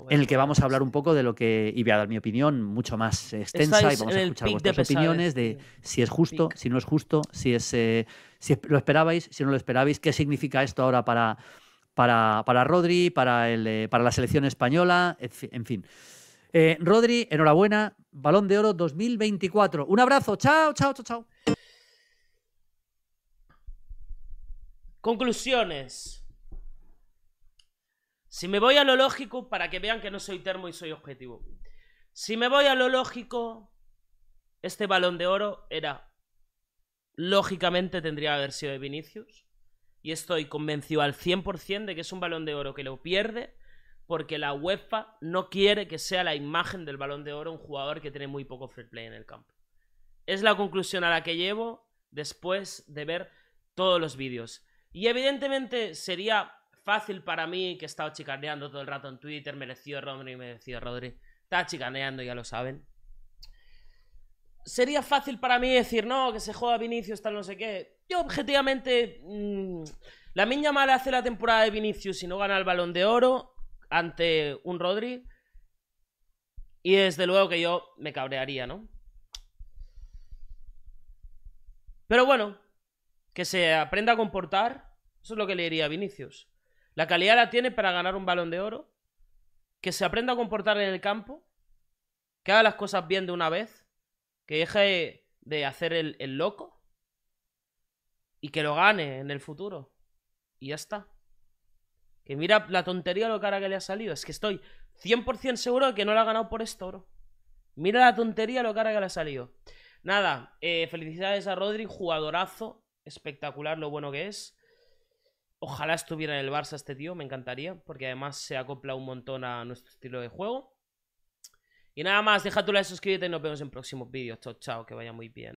en el que vamos a hablar un poco de lo que, y voy a dar mi opinión mucho más extensa y vamos a escuchar vuestras opiniones de si es justo, si no es justo, si, es, eh, si lo esperabais, si no lo esperabais, qué significa esto ahora para, para, para Rodri, eh, para, la selección española, en fin. Eh, Rodri, enhorabuena, Balón de Oro 2024. Un abrazo, chao, chao, chao, chao. Conclusiones. Si me voy a lo lógico, para que vean que no soy termo y soy objetivo. Si me voy a lo lógico, este balón de oro era. Lógicamente tendría que haber sido de Vinicius y estoy convencido al 100% de que es un balón de oro que lo pierde porque la UEFA no quiere que sea la imagen del balón de oro un jugador que tiene muy poco fair play en el campo. Es la conclusión a la que llevo después de ver todos los vídeos. Y evidentemente sería fácil para mí, que he estado chicaneando todo el rato en Twitter, merecido Rodri, decía Rodri. Está chicaneando, ya lo saben. Sería fácil para mí decir, no, que se juega Vinicius, tal, no sé qué yo objetivamente... Mm, la Miña Mala hace la temporada de Vinicius y no gana el balón de oro ante un Rodri. Y desde luego que yo me cabrearía, ¿no? Pero bueno, que se aprenda a comportar, eso es lo que le diría a Vinicius. La calidad la tiene para ganar un balón de oro. Que se aprenda a comportar en el campo. Que haga las cosas bien de una vez. Que deje de hacer el loco y que lo gane en el futuro. Y ya está. Que mira la tontería lo cara que le ha salido. Es que estoy 100% seguro de que no la ha ganado por esto, bro. Mira la tontería lo cara que le ha salido. Nada, eh, felicidades a Rodri, jugadorazo. Espectacular lo bueno que es. Ojalá estuviera en el Barça este tío, me encantaría, porque además se acopla un montón a nuestro estilo de juego. Y nada más, deja tu like, suscríbete y nos vemos en próximos vídeos. Chao, chao, que vaya muy bien.